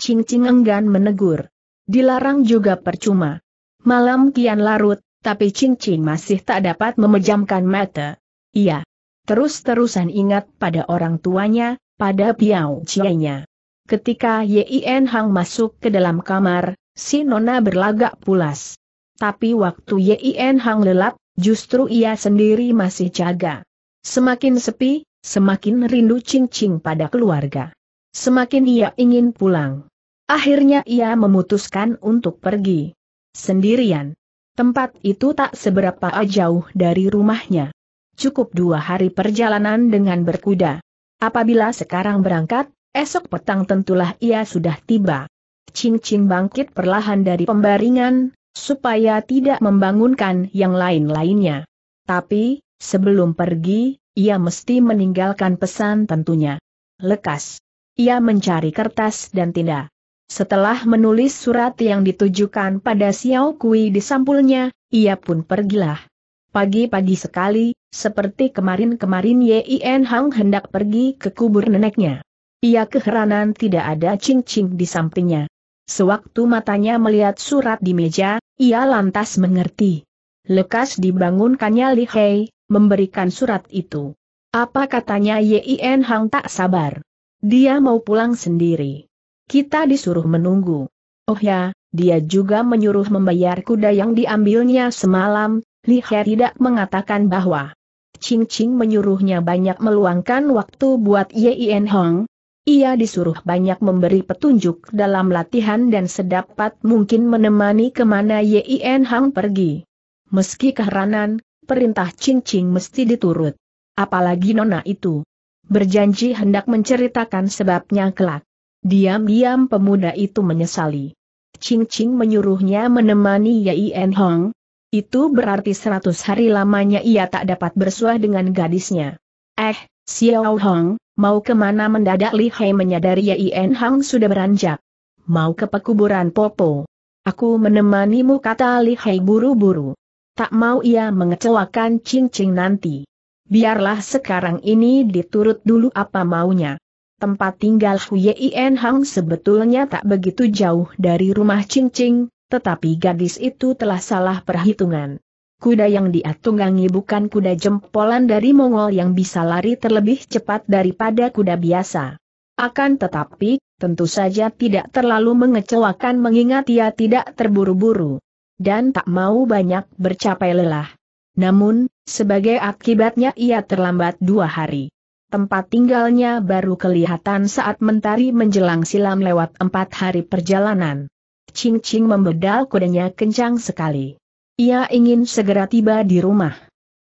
Ching Ching enggan menegur. Dilarang juga percuma. Malam kian larut, tapi cincin masih tak dapat memejamkan mata. Ia Terus-terusan ingat pada orang tuanya, pada Piao Cienya. Ketika Yin Hang masuk ke dalam kamar, si Nona berlagak pulas. Tapi waktu Yin Hang lelap, justru ia sendiri masih jaga. Semakin sepi, semakin rindu cincin pada keluarga. Semakin ia ingin pulang. Akhirnya ia memutuskan untuk pergi. Sendirian. Tempat itu tak seberapa jauh dari rumahnya. Cukup dua hari perjalanan dengan berkuda. Apabila sekarang berangkat, esok petang tentulah ia sudah tiba. Cincin bangkit perlahan dari pembaringan, supaya tidak membangunkan yang lain-lainnya. Tapi, sebelum pergi, ia mesti meninggalkan pesan tentunya. Lekas. Ia mencari kertas dan tinta. Setelah menulis surat yang ditujukan pada Xiao Kui di sampulnya, ia pun pergilah. Pagi-pagi sekali, seperti kemarin-kemarin Yin Hang hendak pergi ke kubur neneknya. Ia keheranan tidak ada cincing di sampingnya. Sewaktu matanya melihat surat di meja, ia lantas mengerti. Lekas dibangunkannya Li Hei, memberikan surat itu. Apa katanya Yin Hang tak sabar. Dia mau pulang sendiri. Kita disuruh menunggu. Oh ya, dia juga menyuruh membayar kuda yang diambilnya semalam, Li He tidak mengatakan bahwa Ching Ching menyuruhnya banyak meluangkan waktu buat Yen Hong. Ia disuruh banyak memberi petunjuk dalam latihan dan sedapat mungkin menemani kemana Yen Hong pergi. Meski keheranan, perintah Ching Ching mesti diturut. Apalagi nona itu. Berjanji hendak menceritakan sebabnya kelak. Diam-diam pemuda itu menyesali. Ching Ching menyuruhnya menemani Yai En Hong. Itu berarti seratus hari lamanya ia tak dapat bersuah dengan gadisnya. Eh, Xiao Hong, mau kemana mendadak Li Hai menyadari Yai En Hong sudah beranjak. Mau ke pekuburan Popo. Aku menemanimu kata Li Hai buru-buru. Tak mau ia mengecewakan Ching Ching nanti. Biarlah sekarang ini diturut dulu apa maunya. Tempat tinggal Huyen Hang sebetulnya tak begitu jauh dari rumah cincing, tetapi gadis itu telah salah perhitungan. Kuda yang dia tunggangi bukan kuda jempolan dari Mongol yang bisa lari terlebih cepat daripada kuda biasa. Akan tetapi, tentu saja tidak terlalu mengecewakan mengingat ia tidak terburu-buru. Dan tak mau banyak bercapai lelah. Namun, sebagai akibatnya ia terlambat dua hari tempat tinggalnya baru kelihatan saat mentari menjelang silam lewat empat hari perjalanan. Ching Ching membedal kudanya kencang sekali. Ia ingin segera tiba di rumah.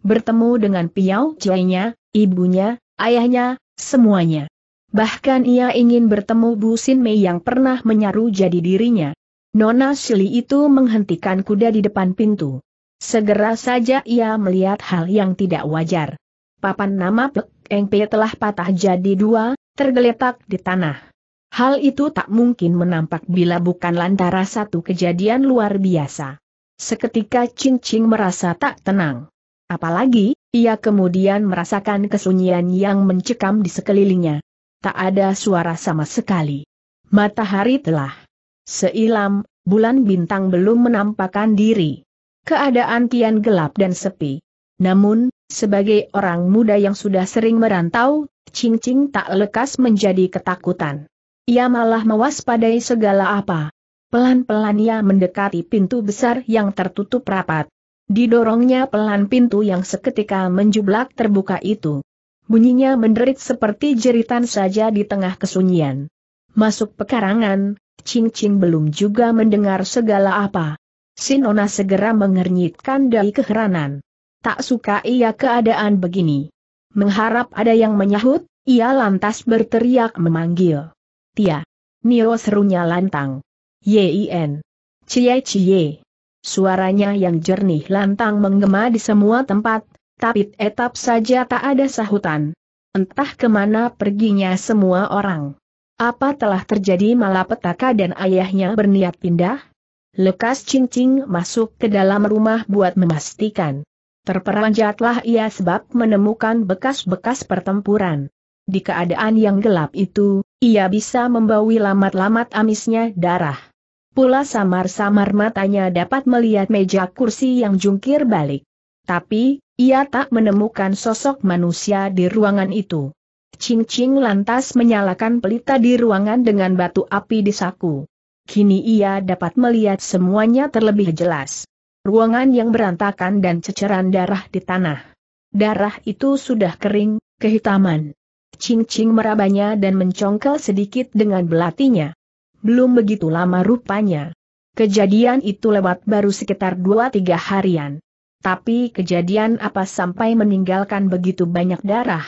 Bertemu dengan Piao Jainya, ibunya, ayahnya, semuanya. Bahkan ia ingin bertemu Bu Sin Mei yang pernah menyaru jadi dirinya. Nona Shili itu menghentikan kuda di depan pintu. Segera saja ia melihat hal yang tidak wajar. Papan nama Pek Engpe telah patah jadi dua, tergeletak di tanah. Hal itu tak mungkin menampak bila bukan lantara satu kejadian luar biasa. Seketika Ching merasa tak tenang. Apalagi, ia kemudian merasakan kesunyian yang mencekam di sekelilingnya. Tak ada suara sama sekali. Matahari telah seilam, bulan bintang belum menampakkan diri. Keadaan kian gelap dan sepi. Namun, sebagai orang muda yang sudah sering merantau, Ching Ching tak lekas menjadi ketakutan. Ia malah mewaspadai segala apa. Pelan-pelan ia mendekati pintu besar yang tertutup rapat. Didorongnya pelan pintu yang seketika menjublak terbuka itu. Bunyinya menderit seperti jeritan saja di tengah kesunyian. Masuk pekarangan, Ching Ching belum juga mendengar segala apa. Sinona segera mengernyitkan dari keheranan. Tak suka ia ya keadaan begini. Mengharap ada yang menyahut, ia lantas berteriak memanggil. Tia. Nio serunya lantang. Yin. Cie cie. Suaranya yang jernih lantang menggema di semua tempat, tapi etap saja tak ada sahutan. Entah kemana perginya semua orang. Apa telah terjadi malapetaka dan ayahnya berniat pindah? Lekas cincing masuk ke dalam rumah buat memastikan. Terperanjatlah ia sebab menemukan bekas-bekas pertempuran. Di keadaan yang gelap itu, ia bisa membawi lamat-lamat amisnya darah. Pula samar-samar matanya dapat melihat meja kursi yang jungkir balik. Tapi, ia tak menemukan sosok manusia di ruangan itu. Ching Ching lantas menyalakan pelita di ruangan dengan batu api di saku. Kini ia dapat melihat semuanya terlebih jelas ruangan yang berantakan dan ceceran darah di tanah. Darah itu sudah kering, kehitaman. Cing-cing merabanya dan mencongkel sedikit dengan belatinya. Belum begitu lama rupanya. Kejadian itu lewat baru sekitar 2-3 harian. Tapi kejadian apa sampai meninggalkan begitu banyak darah?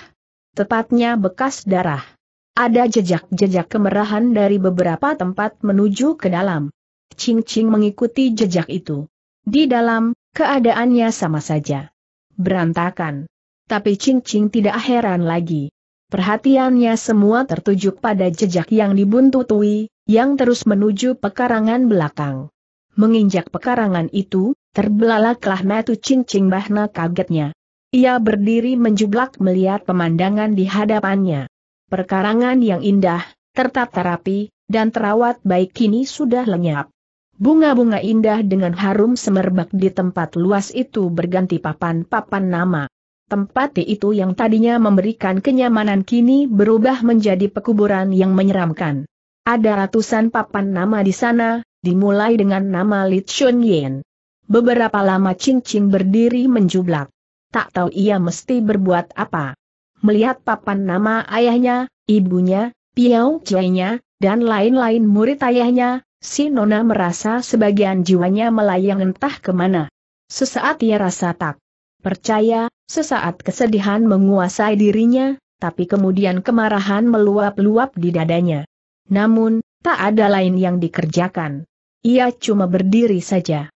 Tepatnya bekas darah. Ada jejak-jejak kemerahan dari beberapa tempat menuju ke dalam. Cing-cing mengikuti jejak itu. Di dalam, keadaannya sama saja. Berantakan. Tapi Ching tidak heran lagi. Perhatiannya semua tertuju pada jejak yang dibuntutui, yang terus menuju pekarangan belakang. Menginjak pekarangan itu, terbelalaklah metu Ching bahna kagetnya. Ia berdiri menjublak melihat pemandangan di hadapannya. Perkarangan yang indah, tertata rapi, dan terawat baik kini sudah lenyap. Bunga-bunga indah dengan harum semerbak di tempat luas itu berganti papan-papan nama. Tempat itu yang tadinya memberikan kenyamanan kini berubah menjadi pekuburan yang menyeramkan. Ada ratusan papan nama di sana, dimulai dengan nama Li Chun Yen. Beberapa lama cincin berdiri menjublak. Tak tahu ia mesti berbuat apa. Melihat papan nama ayahnya, ibunya, Piao piau nya dan lain-lain murid ayahnya, si Nona merasa sebagian jiwanya melayang entah kemana. Sesaat ia rasa tak percaya, sesaat kesedihan menguasai dirinya, tapi kemudian kemarahan meluap-luap di dadanya. Namun, tak ada lain yang dikerjakan. Ia cuma berdiri saja.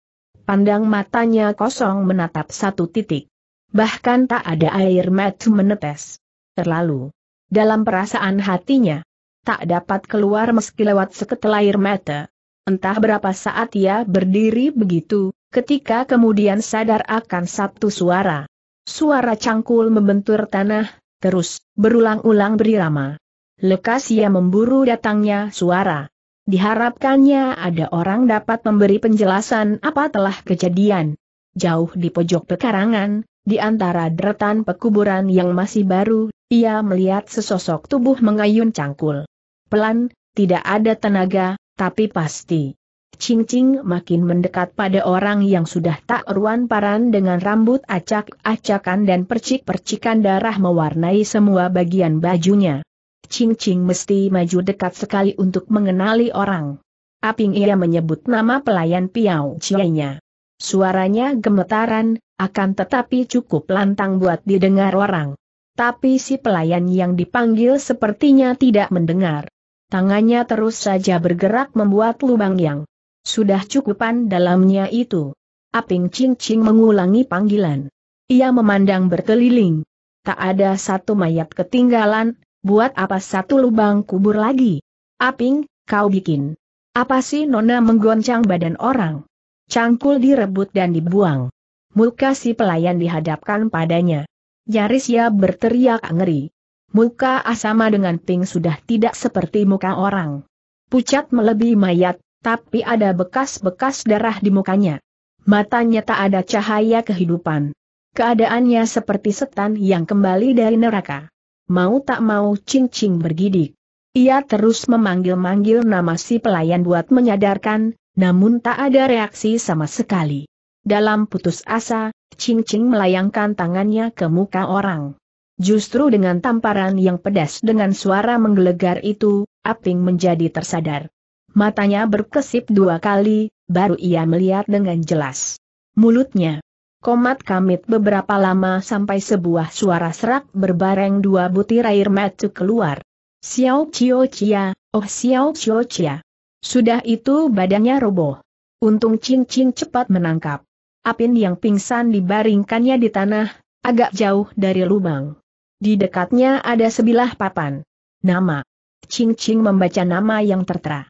Pandang matanya kosong menatap satu titik. Bahkan tak ada air mata menetes. Terlalu. Dalam perasaan hatinya, tak dapat keluar meski lewat seketel air mata. Entah berapa saat ia berdiri begitu, ketika kemudian sadar akan satu suara. Suara cangkul membentur tanah, terus, berulang-ulang berirama. Lekas ia memburu datangnya suara. Diharapkannya ada orang dapat memberi penjelasan apa telah kejadian. Jauh di pojok pekarangan, di antara deretan pekuburan yang masih baru, ia melihat sesosok tubuh mengayun cangkul. Pelan, tidak ada tenaga, tapi pasti. cing makin mendekat pada orang yang sudah tak ruan paran dengan rambut acak-acakan dan percik-percikan darah mewarnai semua bagian bajunya. cing mesti maju dekat sekali untuk mengenali orang. Aping ia menyebut nama pelayan piau chie Suaranya gemetaran, akan tetapi cukup lantang buat didengar orang. Tapi si pelayan yang dipanggil sepertinya tidak mendengar. Tangannya terus saja bergerak membuat lubang yang sudah cukupan dalamnya itu. Aping Ching Ching mengulangi panggilan. Ia memandang berkeliling. Tak ada satu mayat ketinggalan, buat apa satu lubang kubur lagi? Aping, kau bikin. Apa sih Nona menggoncang badan orang? Cangkul direbut dan dibuang. Muka si pelayan dihadapkan padanya. Nyaris ia berteriak ngeri muka Asama dengan Ping sudah tidak seperti muka orang. Pucat melebihi mayat, tapi ada bekas-bekas darah di mukanya. Matanya tak ada cahaya kehidupan. Keadaannya seperti setan yang kembali dari neraka. Mau tak mau cincing bergidik. Ia terus memanggil-manggil nama si pelayan buat menyadarkan, namun tak ada reaksi sama sekali. Dalam putus asa, Ching Ching melayangkan tangannya ke muka orang. Justru dengan tamparan yang pedas dengan suara menggelegar itu, Aping menjadi tersadar. Matanya berkesip dua kali, baru ia melihat dengan jelas. Mulutnya komat kamit beberapa lama sampai sebuah suara serak berbareng dua butir air mata keluar. Xiao Chio Chia, oh Xiao Chio Chia. Sudah itu badannya roboh. Untung Cing Cing cepat menangkap. Apin yang pingsan dibaringkannya di tanah, agak jauh dari lubang. Di dekatnya ada sebilah papan. Nama. Ching Ching membaca nama yang tertera.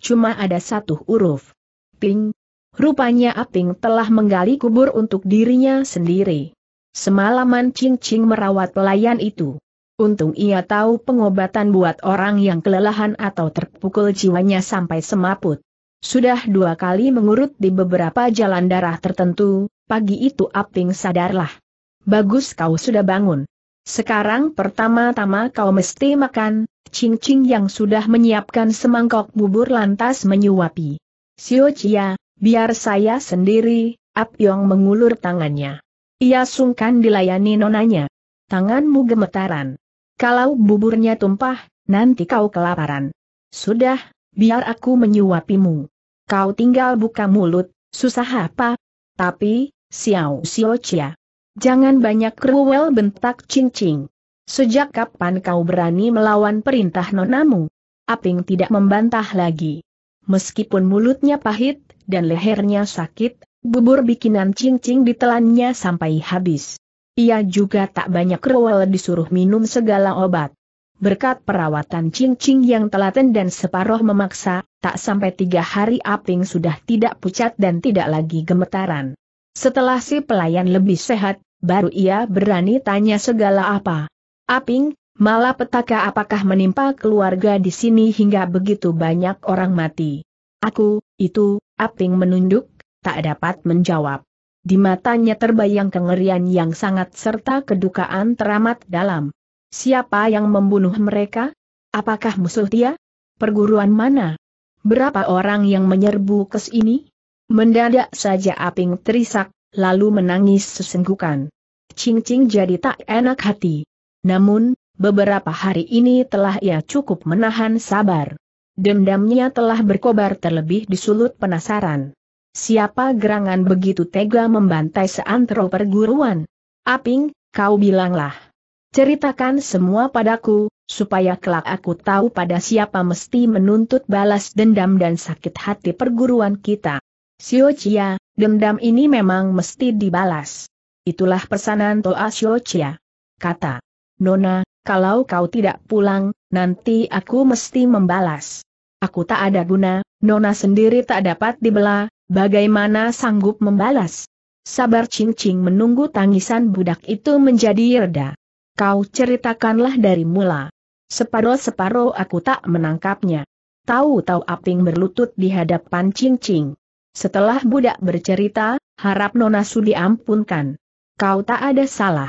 Cuma ada satu huruf. Ping. Rupanya Aping telah menggali kubur untuk dirinya sendiri. Semalaman Ching Ching merawat pelayan itu. Untung ia tahu pengobatan buat orang yang kelelahan atau terpukul jiwanya sampai semaput. Sudah dua kali mengurut di beberapa jalan darah tertentu, pagi itu Aping sadarlah. Bagus kau sudah bangun. Sekarang pertama-tama kau mesti makan, Ching Ching yang sudah menyiapkan semangkok bubur lantas menyuapi. Sio Chia, biar saya sendiri, Ap Yong mengulur tangannya. Ia sungkan dilayani nonanya. Tanganmu gemetaran. Kalau buburnya tumpah, nanti kau kelaparan. Sudah, biar aku menyuapimu. Kau tinggal buka mulut, susah apa? Tapi, Xiao Xiao Chia. Jangan banyak kruwel bentak cincing. Sejak kapan kau berani melawan perintah nonamu? Aping tidak membantah lagi. Meskipun mulutnya pahit, dan lehernya sakit, bubur bikinan cincing ditelannya sampai habis. Ia juga tak banyak rewel disuruh minum segala obat. Berkat perawatan cincing yang telaten dan separoh memaksa, tak sampai tiga hari Aping sudah tidak pucat dan tidak lagi gemetaran. Setelah si pelayan lebih sehat, baru ia berani tanya segala apa. Aping, malah petaka apakah menimpa keluarga di sini hingga begitu banyak orang mati? Aku, itu, Aping menunduk, tak dapat menjawab. Di matanya terbayang kengerian yang sangat serta kedukaan teramat dalam. Siapa yang membunuh mereka? Apakah musuh dia? Perguruan mana? Berapa orang yang menyerbu kes ini? Mendadak saja Aping terisak, lalu menangis sesenggukan. Ching Ching jadi tak enak hati. Namun, beberapa hari ini telah ia cukup menahan sabar. Dendamnya telah berkobar terlebih di sulut penasaran. Siapa gerangan begitu tega membantai seantero perguruan? Aping, kau bilanglah. Ceritakan semua padaku, supaya kelak aku tahu pada siapa mesti menuntut balas dendam dan sakit hati perguruan kita. Siocia, dendam ini memang mesti dibalas. Itulah pesanan Toa Chia. Kata, Nona, kalau kau tidak pulang, nanti aku mesti membalas. Aku tak ada guna, Nona sendiri tak dapat dibela, bagaimana sanggup membalas? Sabar Ching Ching menunggu tangisan budak itu menjadi reda. Kau ceritakanlah dari mula. Separo-separo aku tak menangkapnya. Tahu-tahu Aping berlutut di hadapan Ching Ching. Setelah budak bercerita, harap Nona Sudi ampunkan. Kau tak ada salah.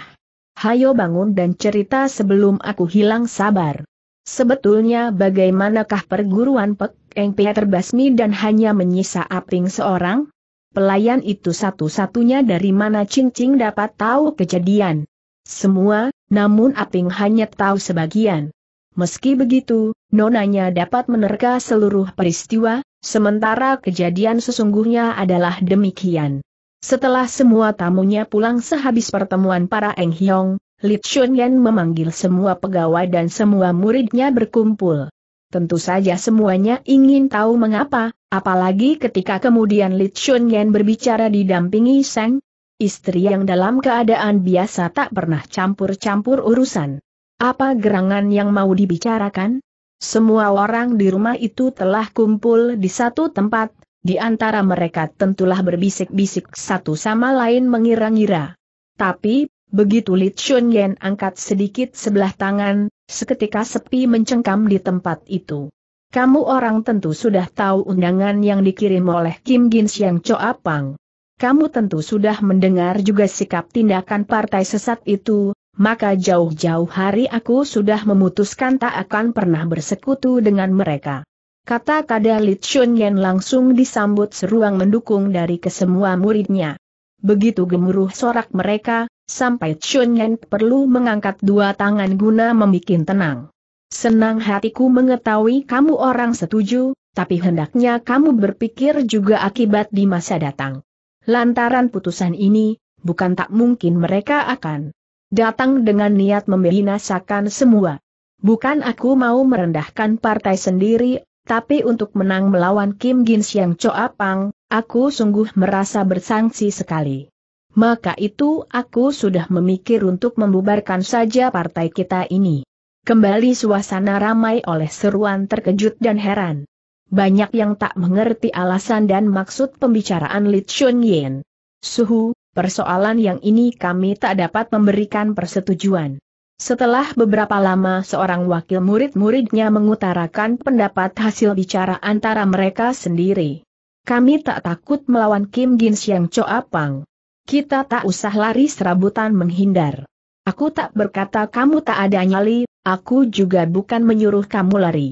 Hayo bangun dan cerita sebelum aku hilang sabar. Sebetulnya bagaimanakah perguruan Pek Eng Pia terbasmi dan hanya menyisa Aping seorang? Pelayan itu satu-satunya dari mana Cincing dapat tahu kejadian. Semua, namun Aping hanya tahu sebagian. Meski begitu, nonanya dapat menerka seluruh peristiwa, sementara kejadian sesungguhnya adalah demikian. Setelah semua tamunya pulang sehabis pertemuan para Eng hiong, Li Chunyan memanggil semua pegawai dan semua muridnya berkumpul. Tentu saja semuanya ingin tahu mengapa, apalagi ketika kemudian Li Yan berbicara didampingi Sang, istri yang dalam keadaan biasa tak pernah campur-campur urusan. Apa gerangan yang mau dibicarakan? Semua orang di rumah itu telah kumpul di satu tempat, di antara mereka tentulah berbisik-bisik satu sama lain mengira-ngira. Tapi, begitu Li Chun Yen angkat sedikit sebelah tangan, seketika sepi mencengkam di tempat itu. Kamu orang tentu sudah tahu undangan yang dikirim oleh Kim Gin Siang Choa Pang. Kamu tentu sudah mendengar juga sikap tindakan partai sesat itu, maka jauh-jauh hari aku sudah memutuskan tak akan pernah bersekutu dengan mereka. Kata kada Li Yen langsung disambut seruang mendukung dari kesemua muridnya. Begitu gemuruh sorak mereka, sampai Chun Yen perlu mengangkat dua tangan guna membuat tenang. Senang hatiku mengetahui kamu orang setuju, tapi hendaknya kamu berpikir juga akibat di masa datang. Lantaran putusan ini, bukan tak mungkin mereka akan datang dengan niat membinasakan semua. Bukan aku mau merendahkan partai sendiri tapi untuk menang melawan Kim Gin Siang Choa Pang, aku sungguh merasa bersangsi sekali. Maka itu aku sudah memikir untuk membubarkan saja partai kita ini. Kembali suasana ramai oleh seruan terkejut dan heran. Banyak yang tak mengerti alasan dan maksud pembicaraan Li Chun Yen. Suhu, persoalan yang ini kami tak dapat memberikan persetujuan. Setelah beberapa lama seorang wakil murid-muridnya mengutarakan pendapat hasil bicara antara mereka sendiri. Kami tak takut melawan Kim Gin Siang Choa Pang. Kita tak usah lari serabutan menghindar. Aku tak berkata kamu tak ada nyali, aku juga bukan menyuruh kamu lari.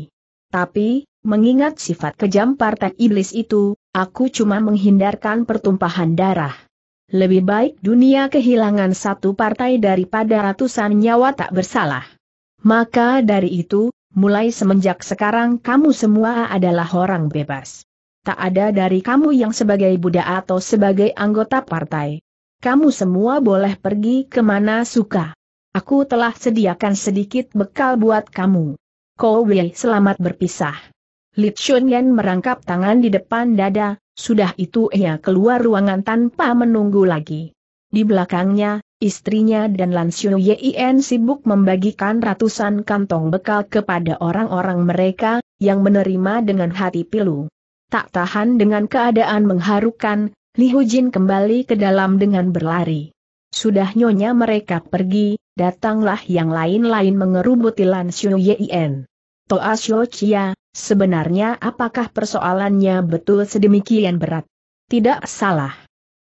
Tapi, mengingat sifat kejam partai iblis itu, aku cuma menghindarkan pertumpahan darah lebih baik dunia kehilangan satu partai daripada ratusan nyawa tak bersalah. Maka dari itu, mulai semenjak sekarang kamu semua adalah orang bebas. Tak ada dari kamu yang sebagai budak atau sebagai anggota partai. Kamu semua boleh pergi kemana suka. Aku telah sediakan sedikit bekal buat kamu. Kowe selamat berpisah. Lit Shunyan merangkap tangan di depan dada, sudah itu ia keluar ruangan tanpa menunggu lagi. Di belakangnya, istrinya dan Lan Xiu Yien sibuk membagikan ratusan kantong bekal kepada orang-orang mereka, yang menerima dengan hati pilu. Tak tahan dengan keadaan mengharukan, Li Hujin kembali ke dalam dengan berlari. Sudah nyonya mereka pergi, datanglah yang lain-lain mengerubuti Lan Xiu Yien. Toa Xiu Chia, Sebenarnya apakah persoalannya betul sedemikian berat? Tidak salah.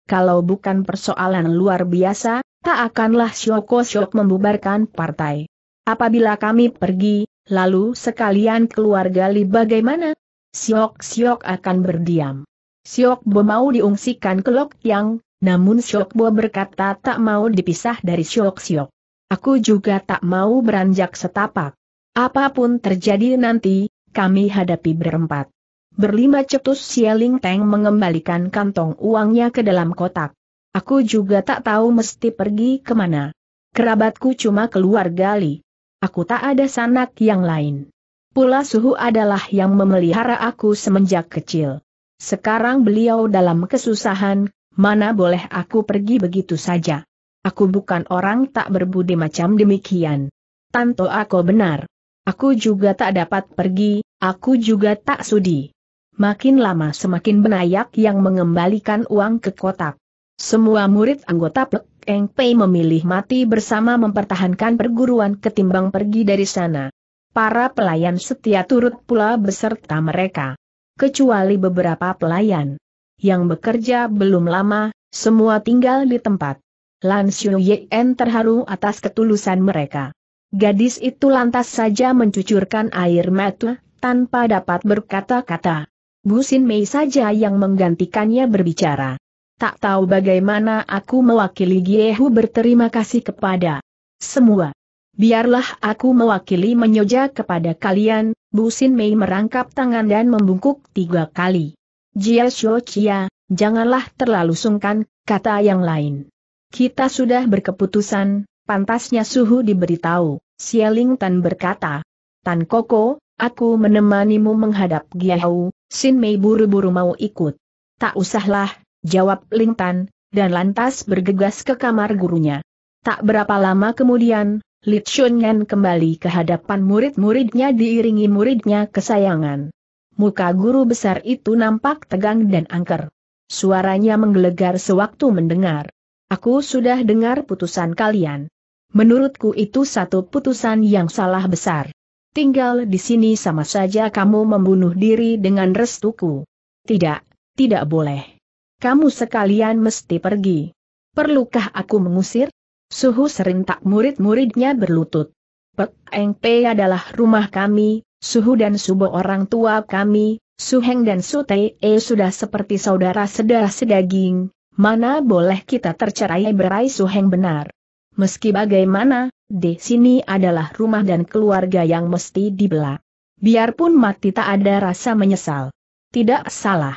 Kalau bukan persoalan luar biasa, tak akanlah Syoko Syok membubarkan partai. Apabila kami pergi, lalu sekalian keluarga Li bagaimana? Syok Syok akan berdiam. Syok Bo mau diungsikan ke Lok Yang, namun Syok Bo berkata tak mau dipisah dari Syok Syok. Aku juga tak mau beranjak setapak. Apapun terjadi nanti, kami hadapi berempat. Berlima cetus Sieling Teng mengembalikan kantong uangnya ke dalam kotak. Aku juga tak tahu mesti pergi kemana. Kerabatku cuma keluar gali. Aku tak ada sanak yang lain. Pula suhu adalah yang memelihara aku semenjak kecil. Sekarang beliau dalam kesusahan, mana boleh aku pergi begitu saja. Aku bukan orang tak berbudi macam demikian. Tanto aku benar. Aku juga tak dapat pergi, aku juga tak sudi. Makin lama semakin benayak yang mengembalikan uang ke kotak. Semua murid anggota Pek Eng Pei memilih mati bersama mempertahankan perguruan ketimbang pergi dari sana. Para pelayan setia turut pula beserta mereka. Kecuali beberapa pelayan yang bekerja belum lama, semua tinggal di tempat. Lan Xiu Yen terharu atas ketulusan mereka. Gadis itu lantas saja mencucurkan air mata, tanpa dapat berkata-kata. Busin Mei saja yang menggantikannya berbicara. Tak tahu bagaimana aku mewakili Giehu berterima kasih kepada semua. Biarlah aku mewakili menyoja kepada kalian, Busin Mei merangkap tangan dan membungkuk tiga kali. Jia Xiu Chia, janganlah terlalu sungkan, kata yang lain. Kita sudah berkeputusan, pantasnya suhu diberitahu. Sialing Tan berkata. Tan Koko, aku menemanimu menghadap Giao, Sin Mei buru-buru mau ikut. Tak usahlah, jawab Ling Tan, dan lantas bergegas ke kamar gurunya. Tak berapa lama kemudian, Li Chunyan kembali ke hadapan murid-muridnya diiringi muridnya kesayangan. Muka guru besar itu nampak tegang dan angker. Suaranya menggelegar sewaktu mendengar. Aku sudah dengar putusan kalian. Menurutku itu satu putusan yang salah besar. Tinggal di sini sama saja kamu membunuh diri dengan restuku. Tidak, tidak boleh. Kamu sekalian mesti pergi. Perlukah aku mengusir? Suhu serentak murid-muridnya berlutut. Pek Eng Pe adalah rumah kami, Suhu dan Subo orang tua kami, Su Heng dan eh sudah seperti saudara sedarah sedaging, mana boleh kita tercerai berai Su Heng benar. Meski bagaimana, di sini adalah rumah dan keluarga yang mesti dibela. Biarpun mati tak ada rasa menyesal. Tidak salah.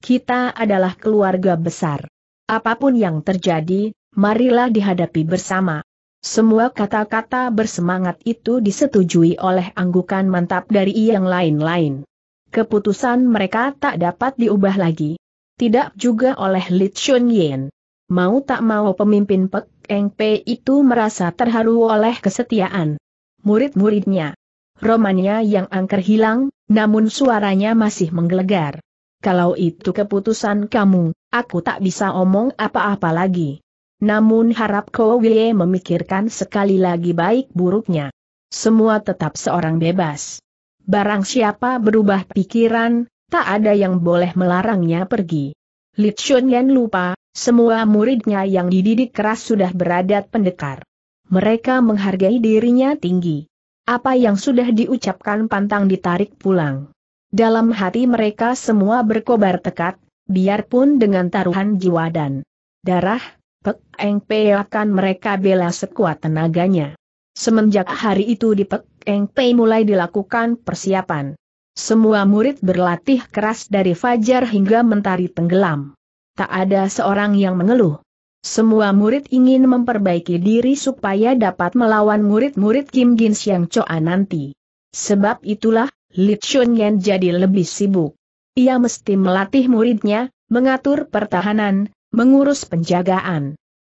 Kita adalah keluarga besar. Apapun yang terjadi, marilah dihadapi bersama. Semua kata-kata bersemangat itu disetujui oleh anggukan mantap dari yang lain-lain. Keputusan mereka tak dapat diubah lagi. Tidak juga oleh Li Chun Yen. Mau tak mau pemimpin Pek Eng Pei itu merasa terharu oleh kesetiaan murid-muridnya. Romanya yang angker hilang, namun suaranya masih menggelegar. Kalau itu keputusan kamu, aku tak bisa omong apa-apa lagi. Namun harap kau Wei memikirkan sekali lagi baik buruknya. Semua tetap seorang bebas. Barang siapa berubah pikiran, tak ada yang boleh melarangnya pergi. Li Chunyan lupa, semua muridnya yang dididik keras sudah beradat pendekar. Mereka menghargai dirinya tinggi. Apa yang sudah diucapkan pantang ditarik pulang. Dalam hati mereka semua berkobar tekad, biarpun dengan taruhan jiwa dan darah, Pek Eng Pei akan mereka bela sekuat tenaganya. Semenjak hari itu di Pek Eng Pei mulai dilakukan persiapan. Semua murid berlatih keras dari fajar hingga mentari tenggelam tak ada seorang yang mengeluh. Semua murid ingin memperbaiki diri supaya dapat melawan murid-murid Kim Gin Siang Choa nanti. Sebab itulah, Li Chun Yen jadi lebih sibuk. Ia mesti melatih muridnya, mengatur pertahanan, mengurus penjagaan.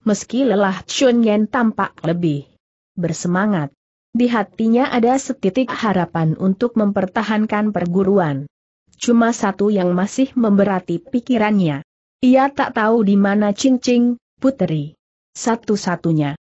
Meski lelah Chun Yen tampak lebih bersemangat. Di hatinya ada setitik harapan untuk mempertahankan perguruan. Cuma satu yang masih memberati pikirannya ia tak tahu di mana cincin, puteri. Satu-satunya.